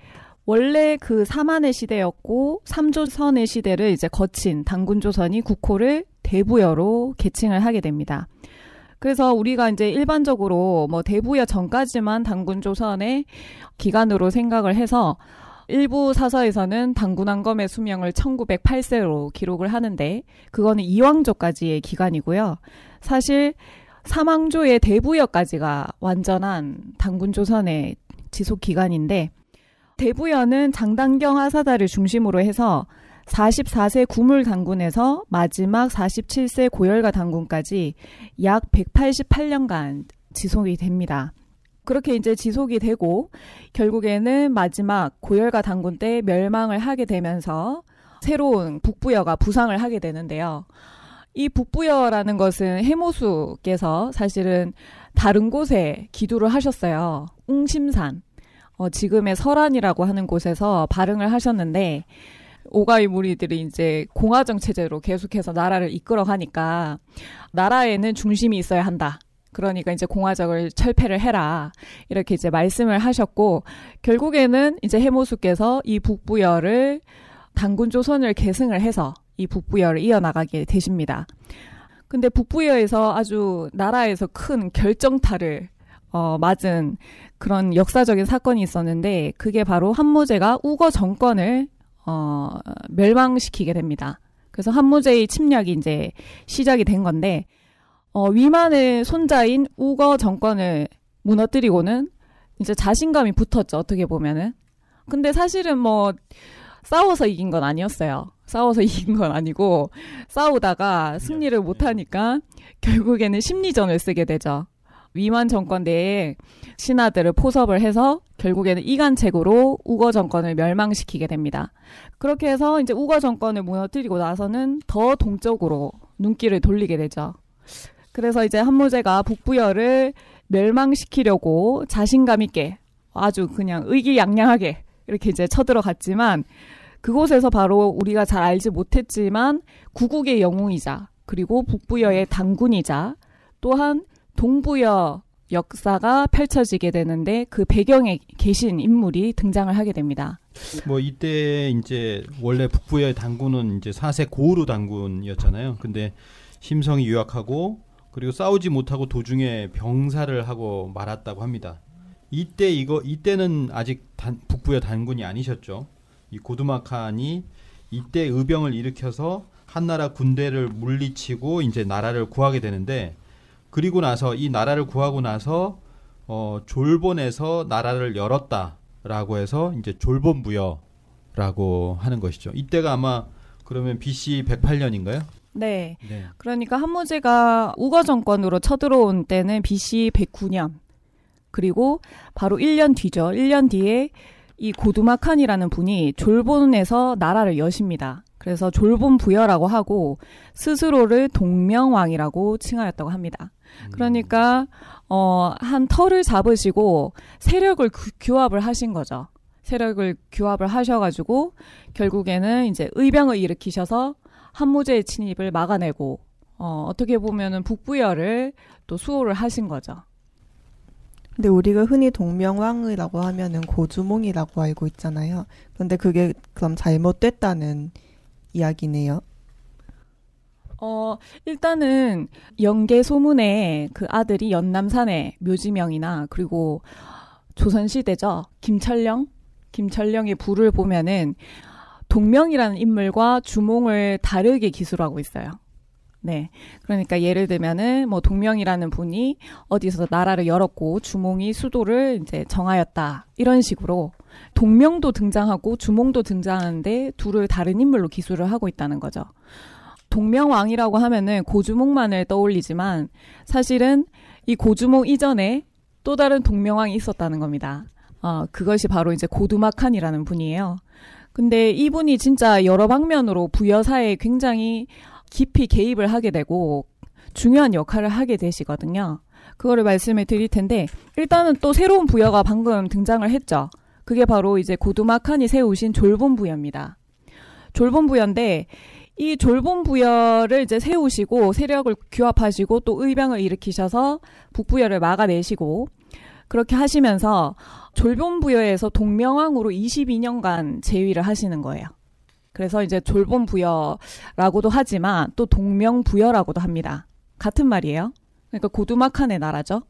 원래 그 사만의 시대였고 삼조선의 시대를 이제 거친 단군조선이 국호를 대부여로 계칭을 하게 됩니다. 그래서 우리가 이제 일반적으로 뭐 대부여 전까지만 단군조선의 기간으로 생각을 해서 일부 사서에서는 단군왕검의 수명을 1908세로 기록을 하는데 그거는 이왕조까지의 기간이고요. 사실 사망조의 대부여까지가 완전한 당군 조선의 지속 기간인데 대부여는 장단경 하사다를 중심으로 해서 44세 구물 당군에서 마지막 47세 고열가 당군까지 약 188년간 지속이 됩니다. 그렇게 이제 지속이 되고 결국에는 마지막 고열가 당군 때 멸망을 하게 되면서 새로운 북부여가 부상을 하게 되는데요. 이 북부여라는 것은 해모수께서 사실은 다른 곳에 기도를 하셨어요. 웅심산. 어, 지금의 설안이라고 하는 곳에서 발흥을 하셨는데 오가이 무리들이 이제 공화정 체제로 계속해서 나라를 이끌어 가니까 나라에는 중심이 있어야 한다. 그러니까 이제 공화정을 철폐를 해라. 이렇게 이제 말씀을 하셨고 결국에는 이제 해모수께서 이 북부여를 당군 조선을 계승을 해서 이 북부열을 이어나가게 되십니다. 근데 북부여에서 아주 나라에서 큰 결정타를 어, 맞은 그런 역사적인 사건이 있었는데 그게 바로 한무제가 우거 정권을 어, 멸망시키게 됩니다. 그래서 한무제의 침략이 이제 시작이 된 건데 어, 위만의 손자인 우거 정권을 무너뜨리고는 이제 자신감이 붙었죠 어떻게 보면은 근데 사실은 뭐 싸워서 이긴 건 아니었어요. 싸워서 이긴 건 아니고 싸우다가 예. 승리를 못하니까 예. 결국에는 심리전을 쓰게 되죠. 위만 정권 내에 신하들을 포섭을 해서 결국에는 이간책으로 우거 정권을 멸망시키게 됩니다. 그렇게 해서 이제 우거 정권을 무너뜨리고 나서는 더 동쪽으로 눈길을 돌리게 되죠. 그래서 이제 한무제가 북부열을 멸망시키려고 자신감 있게 아주 그냥 의기양양하게 이렇게 이제 쳐들어갔지만 그곳에서 바로 우리가 잘 알지 못했지만 구국의 영웅이자 그리고 북부여의 당군이자 또한 동부여 역사가 펼쳐지게 되는데 그 배경에 계신 인물이 등장을 하게 됩니다. 뭐 이때 이제 원래 북부의 당군은 이제 사세 고우루 당군이었잖아요. 근데 심성이 유약하고 그리고 싸우지 못하고 도중에 병사를 하고 말았다고 합니다. 이때 이거 이때는 아직 북부의 단군이 아니셨죠. 이 고두마 칸이 이때 의병을 일으켜서 한나라 군대를 물리치고 이제 나라를 구하게 되는데 그리고 나서 이 나라를 구하고 나서 어 졸본에서 나라를 열었다라고 해서 이제 졸본 부여라고 하는 것이죠. 이때가 아마 그러면 BC 108년인가요? 네. 네. 그러니까 한무제가 우거 정권으로 쳐들어온 때는 BC 109년. 그리고 바로 1년 뒤죠. 1년 뒤에 이 고두마 칸이라는 분이 졸본에서 나라를 여십니다. 그래서 졸본 부여라고 하고 스스로를 동명왕이라고 칭하였다고 합니다. 음. 그러니까 어, 한 터를 잡으시고 세력을 구, 규합을 하신 거죠. 세력을 규합을 하셔가지고 결국에는 이제 의병을 일으키셔서 한무제의 침입을 막아내고 어, 어떻게 보면은 북부여를또 수호를 하신 거죠. 근데 우리가 흔히 동명왕이라고 하면은 고주몽이라고 알고 있잖아요. 그데 그게 그럼 잘못됐다는 이야기네요. 어, 일단은 영계 소문에 그 아들이 연남산의 묘지명이나 그리고 조선시대죠. 김철령? 김철령의 부를 보면은 동명이라는 인물과 주몽을 다르게 기술하고 있어요. 네. 그러니까 예를 들면은 뭐 동명이라는 분이 어디서 나라를 열었고 주몽이 수도를 이제 정하였다. 이런 식으로 동명도 등장하고 주몽도 등장하는데 둘을 다른 인물로 기술을 하고 있다는 거죠. 동명왕이라고 하면은 고주몽만을 떠올리지만 사실은 이 고주몽 이전에 또 다른 동명왕이 있었다는 겁니다. 어, 그것이 바로 이제 고두마칸이라는 분이에요. 근데 이분이 진짜 여러 방면으로 부여사에 굉장히 깊이 개입을 하게 되고 중요한 역할을 하게 되시거든요. 그거를 말씀을 드릴 텐데 일단은 또 새로운 부여가 방금 등장을 했죠. 그게 바로 이제 고두마칸이 세우신 졸본 부여입니다. 졸본 부여인데 이 졸본 부여를 이제 세우시고 세력을 규합하시고 또 의병을 일으키셔서 북부여를 막아내시고 그렇게 하시면서 졸본 부여에서 동명왕으로 22년간 재위를 하시는 거예요. 그래서 이제 졸본 부여라고도 하지만 또 동명 부여라고도 합니다. 같은 말이에요. 그러니까 고두막한의 나라죠.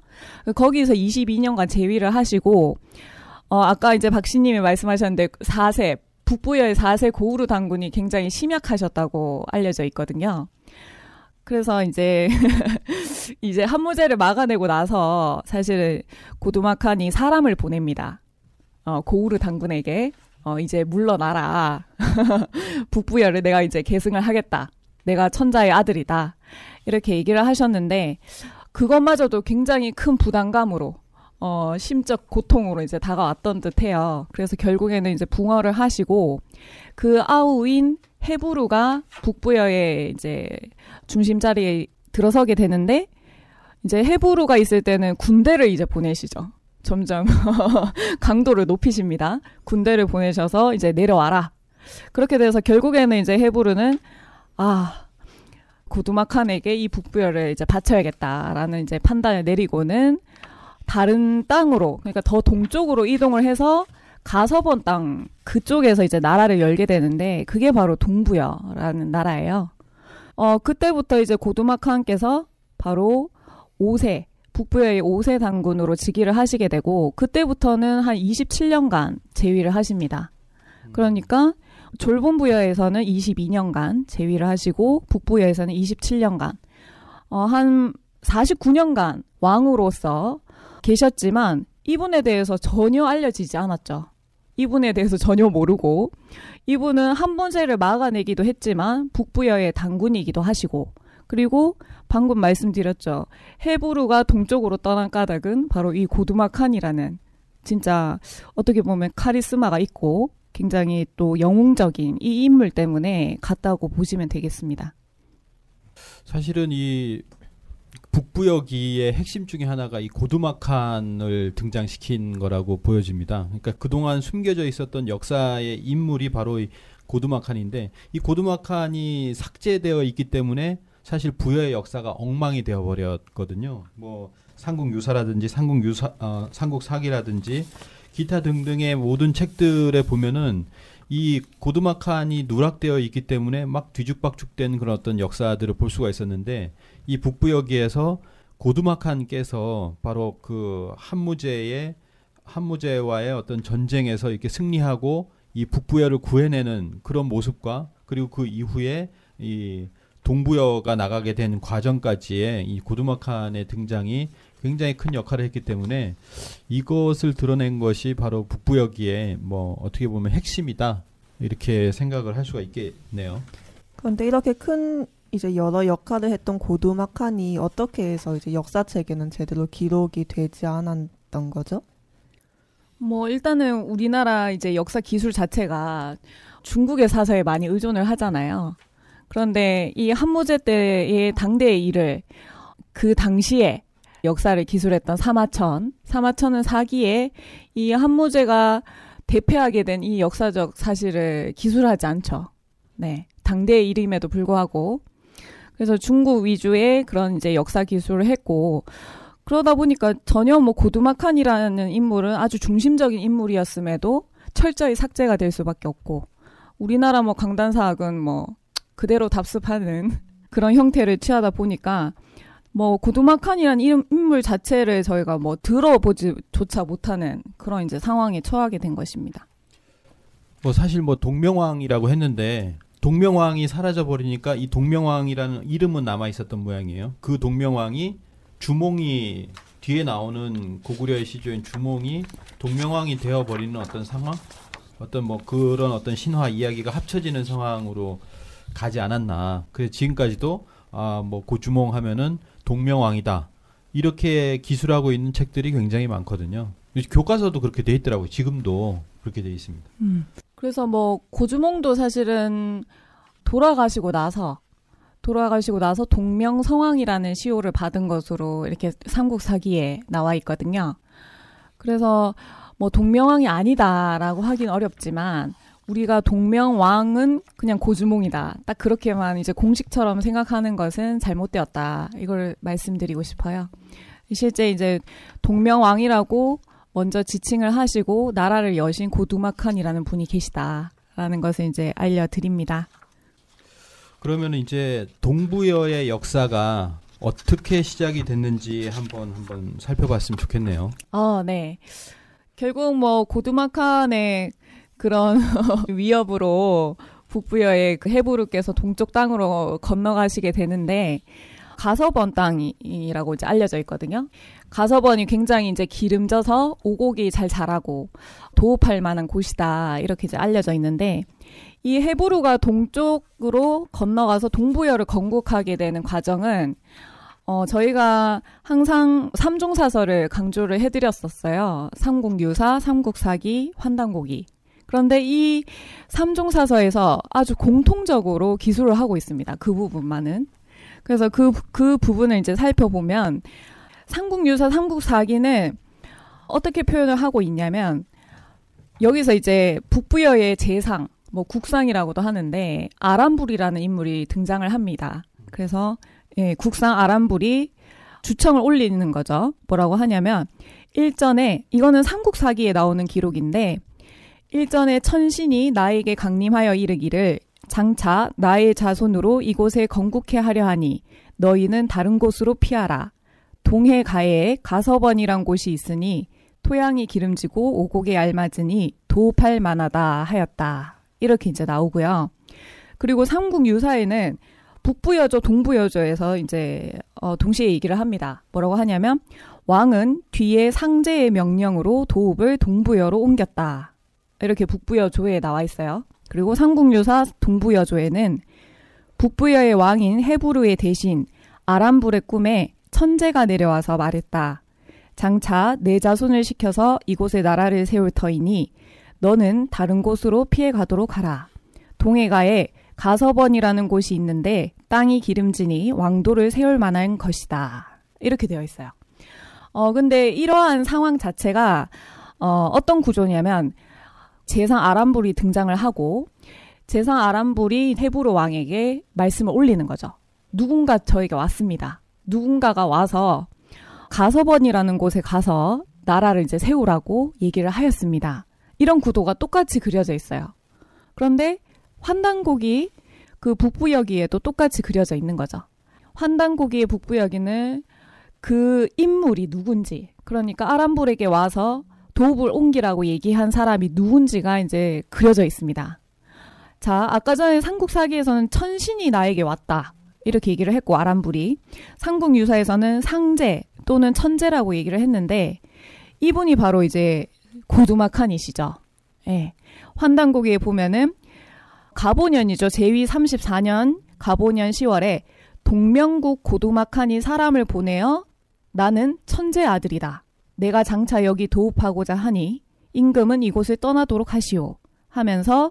거기서 22년간 재위를 하시고 어 아까 이제 박씨님이 말씀하셨는데 4세 북부여의 4세 고우루 당군이 굉장히 심약하셨다고 알려져 있거든요. 그래서 이제 이제 한무제를 막아내고 나서 사실 고두막한이 사람을 보냅니다. 어, 고우르 당군에게 어, 이제 물러나라. 북부열을 내가 이제 계승을 하겠다. 내가 천자의 아들이다. 이렇게 얘기를 하셨는데, 그것마저도 굉장히 큰 부담감으로, 어, 심적 고통으로 이제 다가왔던 듯 해요. 그래서 결국에는 이제 붕어를 하시고, 그 아우인 헤부루가 북부여의 이제 중심 자리에 들어서게 되는데, 이제 헤부루가 있을 때는 군대를 이제 보내시죠. 점점 강도를 높이십니다. 군대를 보내셔서 이제 내려와라. 그렇게 돼서 결국에는 이제 헤브르는 아 고두마칸에게 이 북부열을 이제 바쳐야겠다라는 이제 판단을 내리고는 다른 땅으로 그러니까 더 동쪽으로 이동을 해서 가서번땅 그쪽에서 이제 나라를 열게 되는데 그게 바로 동부여라는 나라예요. 어 그때부터 이제 고두마칸께서 바로 5세 북부의 5세 당군으로 즉위를 하시게 되고 그때부터는 한 27년간 재위를 하십니다. 음. 그러니까 졸본부여에서는 22년간 재위를 하시고 북부여에서는 27년간 어, 한 49년간 왕으로서 계셨지만 이분에 대해서 전혀 알려지지 않았죠. 이분에 대해서 전혀 모르고 이분은 한 번세를 막아내기도 했지만 북부여의 당군이기도 하시고 그리고 방금 말씀드렸죠. 헤부르가 동쪽으로 떠난 까닭은 바로 이 고두마 칸이라는 진짜 어떻게 보면 카리스마가 있고 굉장히 또 영웅적인 이 인물 때문에 갔다고 보시면 되겠습니다. 사실은 이 북부여기의 핵심 중에 하나가 이 고두마칸을 등장시킨 거라고 보여집니다. 그러니까 그동안 숨겨져 있었던 역사의 인물이 바로 이 고두마칸인데 이 고두마칸이 삭제되어 있기 때문에 사실 부여의 역사가 엉망이 되어버렸거든요. 뭐 삼국 유사라든지 삼국 유사 어, 삼국 사기라든지 기타 등등의 모든 책들에 보면은 이 고드마칸이 누락되어 있기 때문에 막 뒤죽박죽된 그런 어떤 역사들을 볼 수가 있었는데 이 북부여기에서 고드마칸께서 바로 그 한무제의 한무제와의 어떤 전쟁에서 이렇게 승리하고 이 북부여를 구해내는 그런 모습과 그리고 그 이후에 이 동부여가 나가게 된 과정까지의 이 고두마칸의 등장이 굉장히 큰 역할을 했기 때문에 이것을 드러낸 것이 바로 북부여기에 뭐 어떻게 보면 핵심이다 이렇게 생각을 할 수가 있겠네요. 그런데 이렇게 큰 이제 여러 역할을 했던 고두마칸이 어떻게 해서 이제 역사책에는 제대로 기록이 되지 않았던 거죠? 뭐 일단은 우리나라 이제 역사 기술 자체가 중국의 사서에 많이 의존을 하잖아요. 그런데 이 한무제 때의 당대의 일을 그 당시에 역사를 기술했던 사마천, 사마천은 사기에 이 한무제가 대패하게 된 이 역사적 사실을 기술하지 않죠. 네. 당대의 일임에도 불구하고. 그래서 중국 위주의 그런 이제 역사 기술을 했고, 그러다 보니까 전혀 뭐 고두마칸이라는 인물은 아주 중심적인 인물이었음에도 철저히 삭제가 될 수밖에 없고, 우리나라 뭐 강단사학은 뭐 그대로 답습하는 그런 형태를 취하다 보니까 뭐 고두마칸이라는 이름 인물 자체를 저희가 뭐 들어보지조차 못하는 그런 이제 상황에 처하게 된 것입니다. 뭐 사실 뭐 동명왕이라고 했는데 동명왕이 사라져 버리니까 이 동명왕이라는 이름은 남아 있었던 모양이에요. 그 동명왕이 주몽이 뒤에 나오는 고구려의 시조인 주몽이 동명왕이 되어 버리는 어떤 상황, 어떤 뭐 그런 어떤 신화 이야기가 합쳐지는 상황으로 가지 않았나. 그래서 지금까지도 아, 뭐 고주몽 하면은 동명왕이다. 이렇게 기술하고 있는 책들이 굉장히 많거든요. 교과서도 그렇게 돼 있더라고요. 지금도 그렇게 돼 있습니다. 음. 그래서 뭐 고주몽도 사실은 돌아가시고 나서 돌아가시고 나서 동명성왕이라는 시호를 받은 것으로 이렇게 삼국사기에 나와 있거든요. 그래서 뭐 동명왕이 아니다라고 하긴 어렵지만 우리가 동명왕은 그냥 고주몽이다. 딱 그렇게만 이제 공식처럼 생각하는 것은 잘못되었다. 이걸 말씀드리고 싶어요. 실제 이제 동명왕이라고 먼저 지칭을 하시고 나라를 여신 고두마칸이라는 분이 계시다라는 것을 이제 알려드립니다. 그러면 이제 동부여의 역사가 어떻게 시작이 됐는지 한번 한번 살펴봤으면 좋겠네요. 어, 네. 결국 뭐 고두마칸의 그런 위협으로 북부여의 그해부르께서 동쪽 땅으로 건너가시게 되는데 가서번 땅이라고 이제 알려져 있거든요. 가서번이 굉장히 이제 기름져서 오곡이 잘 자라고 도읍할 만한 곳이다 이렇게 이제 알려져 있는데 이해부루가 동쪽으로 건너가서 동부여를 건국하게 되는 과정은 어, 저희가 항상 삼종사설을 강조를 해드렸었어요. 삼국유사, 삼국사기, 환단고기. 그런데 이삼종 사서에서 아주 공통적으로 기술을 하고 있습니다. 그 부분만은. 그래서 그, 그 부분을 이제 살펴보면 삼국유사, 삼국사기는 어떻게 표현을 하고 있냐면 여기서 이제 북부여의 재상, 뭐 국상이라고도 하는데 아람불이라는 인물이 등장을 합니다. 그래서 예, 국상 아람불이 주청을 올리는 거죠. 뭐라고 하냐면 일전에 이거는 삼국사기에 나오는 기록인데 일전에 천신이 나에게 강림하여 이르기를 장차 나의 자손으로 이곳에 건국해 하려 하니 너희는 다른 곳으로 피하라. 동해 가에 가서번이란 곳이 있으니 토양이 기름지고 오곡에 알맞으니 도읍할 만하다 하였다. 이렇게 이제 나오고요. 그리고 삼국 유사에는 북부여조, 동부여조에서 이제 어, 동시에 얘기를 합니다. 뭐라고 하냐면 왕은 뒤에 상제의 명령으로 도읍을 동부여로 옮겼다. 이렇게 북부여조에 나와 있어요. 그리고 삼국유사 동부여조에는 북부여의 왕인 해부르의 대신 아람불의 꿈에 천재가 내려와서 말했다. 장차 내 자손을 시켜서 이곳에 나라를 세울 터이니 너는 다른 곳으로 피해 가도록 하라. 동해가에 가서번이라는 곳이 있는데 땅이 기름지니 왕도를 세울 만한 것이다. 이렇게 되어 있어요. 어, 근데 이러한 상황 자체가 어, 어떤 구조냐면 제상 아람불이 등장을 하고 제상 아람불이 헤브로 왕에게 말씀을 올리는 거죠. 누군가 저에게 왔습니다. 누군가가 와서 가서번이라는 곳에 가서 나라를 이제 세우라고 얘기를 하였습니다. 이런 구도가 똑같이 그려져 있어요. 그런데 환단곡이 그 북부여기에도 똑같이 그려져 있는 거죠. 환단곡이의 북부여기는 그 인물이 누군지, 그러니까 아람불에게 와서 도읍을 옮기라고 얘기한 사람이 누군지가 이제 그려져 있습니다. 자, 아까 전에 삼국사기에서는 천신이 나에게 왔다. 이렇게 얘기를 했고, 아람불이. 삼국유사에서는 상제 또는 천재라고 얘기를 했는데, 이분이 바로 이제 고두마칸이시죠. 예. 환단고기에 보면은, 가보년이죠. 제위 34년, 가보년 10월에 동명국 고두마칸이 사람을 보내어 나는 천재 아들이다. 내가 장차 여기 도읍하고자 하니 임금은 이곳을 떠나도록 하시오 하면서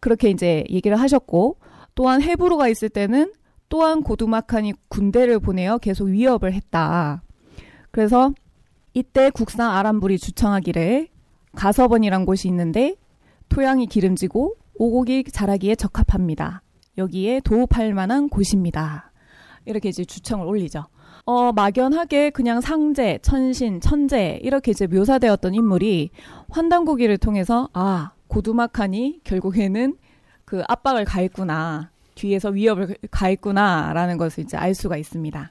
그렇게 이제 얘기를 하셨고 또한 해부로가 있을 때는 또한 고두마칸이 군대를 보내어 계속 위협을 했다. 그래서 이때 국상 아람불이 주청하기를 가서번이란 곳이 있는데 토양이 기름지고 오곡이 자라기에 적합합니다. 여기에 도읍할 만한 곳입니다. 이렇게 이제 주청을 올리죠. 어, 막연하게 그냥 상제, 천신, 천재 이렇게 이제 묘사되었던 인물이 환단고기를 통해서 아 고두막하니 결국에는 그 압박을 가했구나 뒤에서 위협을 가했구나라는 것을 이제 알 수가 있습니다.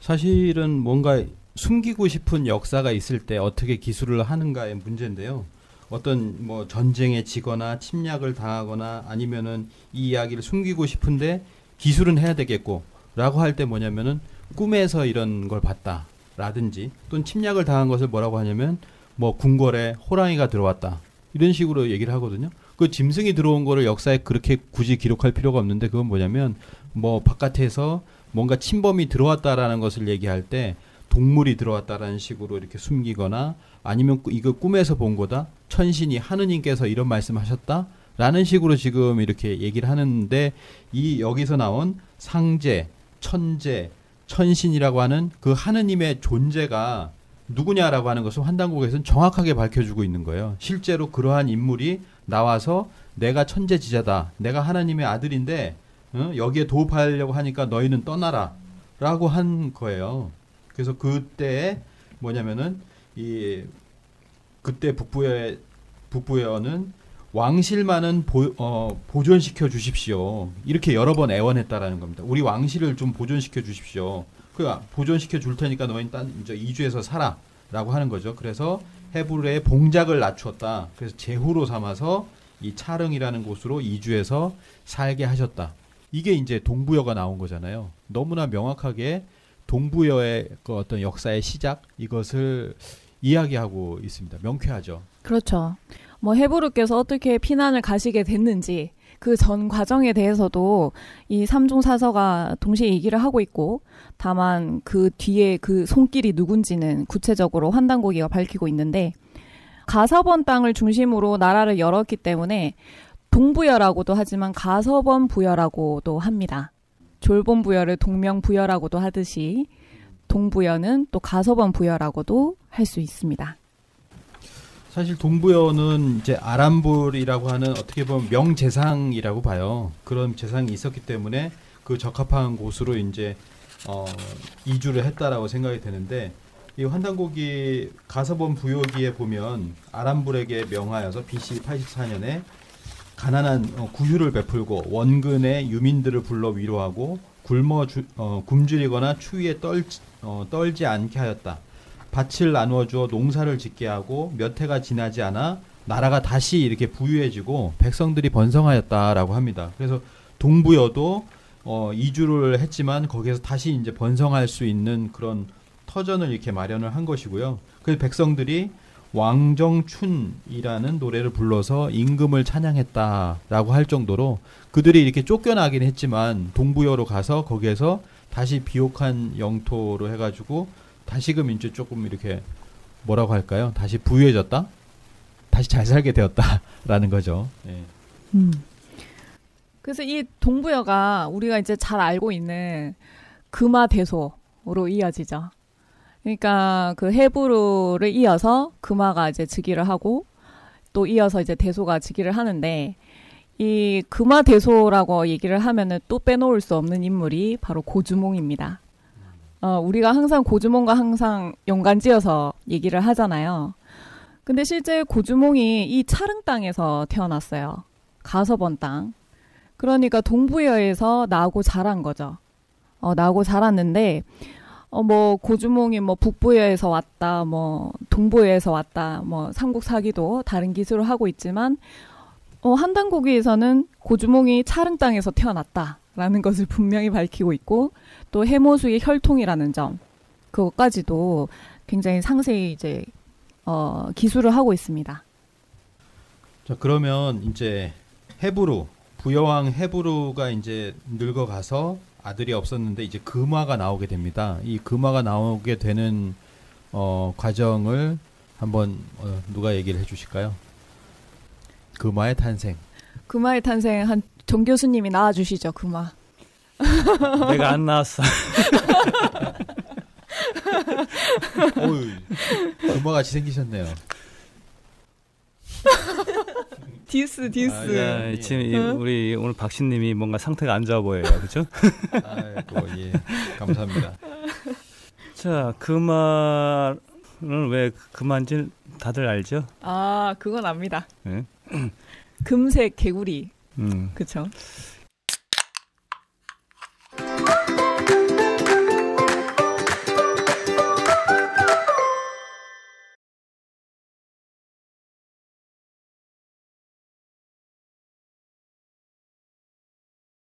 사실은 뭔가 숨기고 싶은 역사가 있을 때 어떻게 기술을 하는가의 문제인데요. 어떤 뭐 전쟁에 지거나 침략을 당하거나 아니면은 이 이야기를 숨기고 싶은데 기술은 해야 되겠고라고 할 때 뭐냐면은 꿈에서 이런 걸 봤다라든지 또는 침략을 당한 것을 뭐라고 하냐면 뭐 궁궐에 호랑이가 들어왔다 이런 식으로 얘기를 하거든요. 그 짐승이 들어온 거를 역사에 그렇게 굳이 기록할 필요가 없는데 그건 뭐냐면 뭐 바깥에서 뭔가 침범이 들어왔다라는 것을 얘기할 때 동물이 들어왔다라는 식으로 이렇게 숨기거나 아니면 이거 꿈에서 본 거다 천신이 하느님께서 이런 말씀하셨다 라는 식으로 지금 이렇게 얘기를 하는데 이 여기서 나온 상제 천재 천신이라고 하는 그 하느님의 존재가 누구냐라고 하는 것을 환당국에서는 정확하게 밝혀주고 있는 거예요. 실제로 그러한 인물이 나와서 내가 천재지자다, 내가 하나님의 아들인데 어? 여기에 도읍하려고 하니까 너희는 떠나라라고 한 거예요. 그래서 그때 뭐냐면은 이 그때 북부의 북부에는 왕실만은 보, 어, 보존시켜 주십시오. 이렇게 여러 번 애원했다라는 겁니다. 우리 왕실을 좀 보존시켜 주십시오. 그야 그러니까 보존시켜 줄 테니까 너희딴 이제 이주에서 살아라고 하는 거죠. 그래서 헤브르의 봉작을 낮추다 그래서 제후로 삼아서 이 차릉이라는 곳으로 이주해서 살게 하셨다. 이게 이제 동부여가 나온 거잖아요. 너무나 명확하게 동부여의 그 어떤 역사의 시작 이것을 이야기하고 있습니다. 명쾌하죠. 그렇죠. 뭐 해부르께서 어떻게 피난을 가시게 됐는지 그 전 과정에 대해서도 이 삼종 사서가 동시에 얘기를 하고 있고 다만 그 뒤에 그 손길이 누군지는 구체적으로 환단고기가 밝히고 있는데 가서번 땅을 중심으로 나라를 열었기 때문에 동부여라고도 하지만 가서번 부여라고도 합니다. 졸본 부여를 동명 부여라고도 하듯이 동부여는 또 가서번 부여라고도 할 수 있습니다. 사실 동부여는 이제 아람볼이라고 하는 어떻게 보면 명재상이라고 봐요. 그런 재상이 있었기 때문에 그 적합한 곳으로 이제 어, 이주를 했다라고 생각이 되는데 이 환단곡이 가서본 부요기에 보면 아람불에게 명하여서 BC 84년에 가난한 어, 구휼을 베풀고 원근의 유민들을 불러 위로하고 굶어 주, 어, 굶주리거나 추위에 떨, 어, 떨지 않게 하였다. 밭을 나누어 주어 농사를 짓게 하고 몇 해가 지나지 않아 나라가 다시 이렇게 부유해지고 백성들이 번성하였다라고 합니다. 그래서 동부여도 어, 이주를 했지만 거기에서 다시 이제 번성할 수 있는 그런 터전을 이렇게 마련을 한 것이고요. 그래서 백성들이 왕정춘이라는 노래를 불러서 임금을 찬양했다라고 할 정도로 그들이 이렇게 쫓겨나긴 했지만 동부여로 가서 거기에서 다시 비옥한 영토로 해가지고 다시금 이제 조금 이렇게 뭐라고 할까요? 다시 부유해졌다, 다시 잘 살게 되었다라는 거죠. 예. 음. 그래서 이 동부여가 우리가 이제 잘 알고 있는 금화 대소로 이어지죠. 그러니까 그해부루를 이어서 금화가 이제 즉위를 하고 또 이어서 이제 대소가 즉위를 하는데 이 금화 대소라고 얘기를 하면은 또 빼놓을 수 없는 인물이 바로 고주몽입니다. 어, 우리가 항상 고주몽과 항상 연관지어서 얘기를 하잖아요. 근데 실제 고주몽이 이 차릉 땅에서 태어났어요. 가서번 땅. 그러니까 동부여에서 나고 자란 거죠. 어, 나고 자랐는데, 어, 뭐, 고주몽이 뭐 북부여에서 왔다, 뭐, 동부여에서 왔다, 뭐, 삼국사기도 다른 기술을 하고 있지만, 어, 한단고기에서는 고주몽이 차릉 땅에서 태어났다. 라는 것을 분명히 밝히고 있고 또 해모수의 혈통이라는 점 그것까지도 굉장히 상세히 이제 어, 기술을 하고 있습니다. 자 그러면 이제 헤브루 부여왕 헤브루가 이제 늙어가서 아들이 없었는데 이제 금화가 나오게 됩니다. 이 금화가 나오게 되는 어, 과정을 한번 어, 누가 얘기를 해주실까요? 금화의 탄생. 금화의 탄생 한정 교수님이 나와주시죠, 그마. 내가 안 나왔어. 어유 그마 같이 생기셨네요. 디스 디스. 아, 예, 지금 이, 어? 우리 오늘 박신님이 뭔가 상태가 안 좋아 보여요, 그렇죠? 아이고 뭐, 예, 감사합니다. 자 그말은 왜 그만지 다들 알죠? 아 그건 압니다. 네? 금색 개구리. 음. 그렇죠.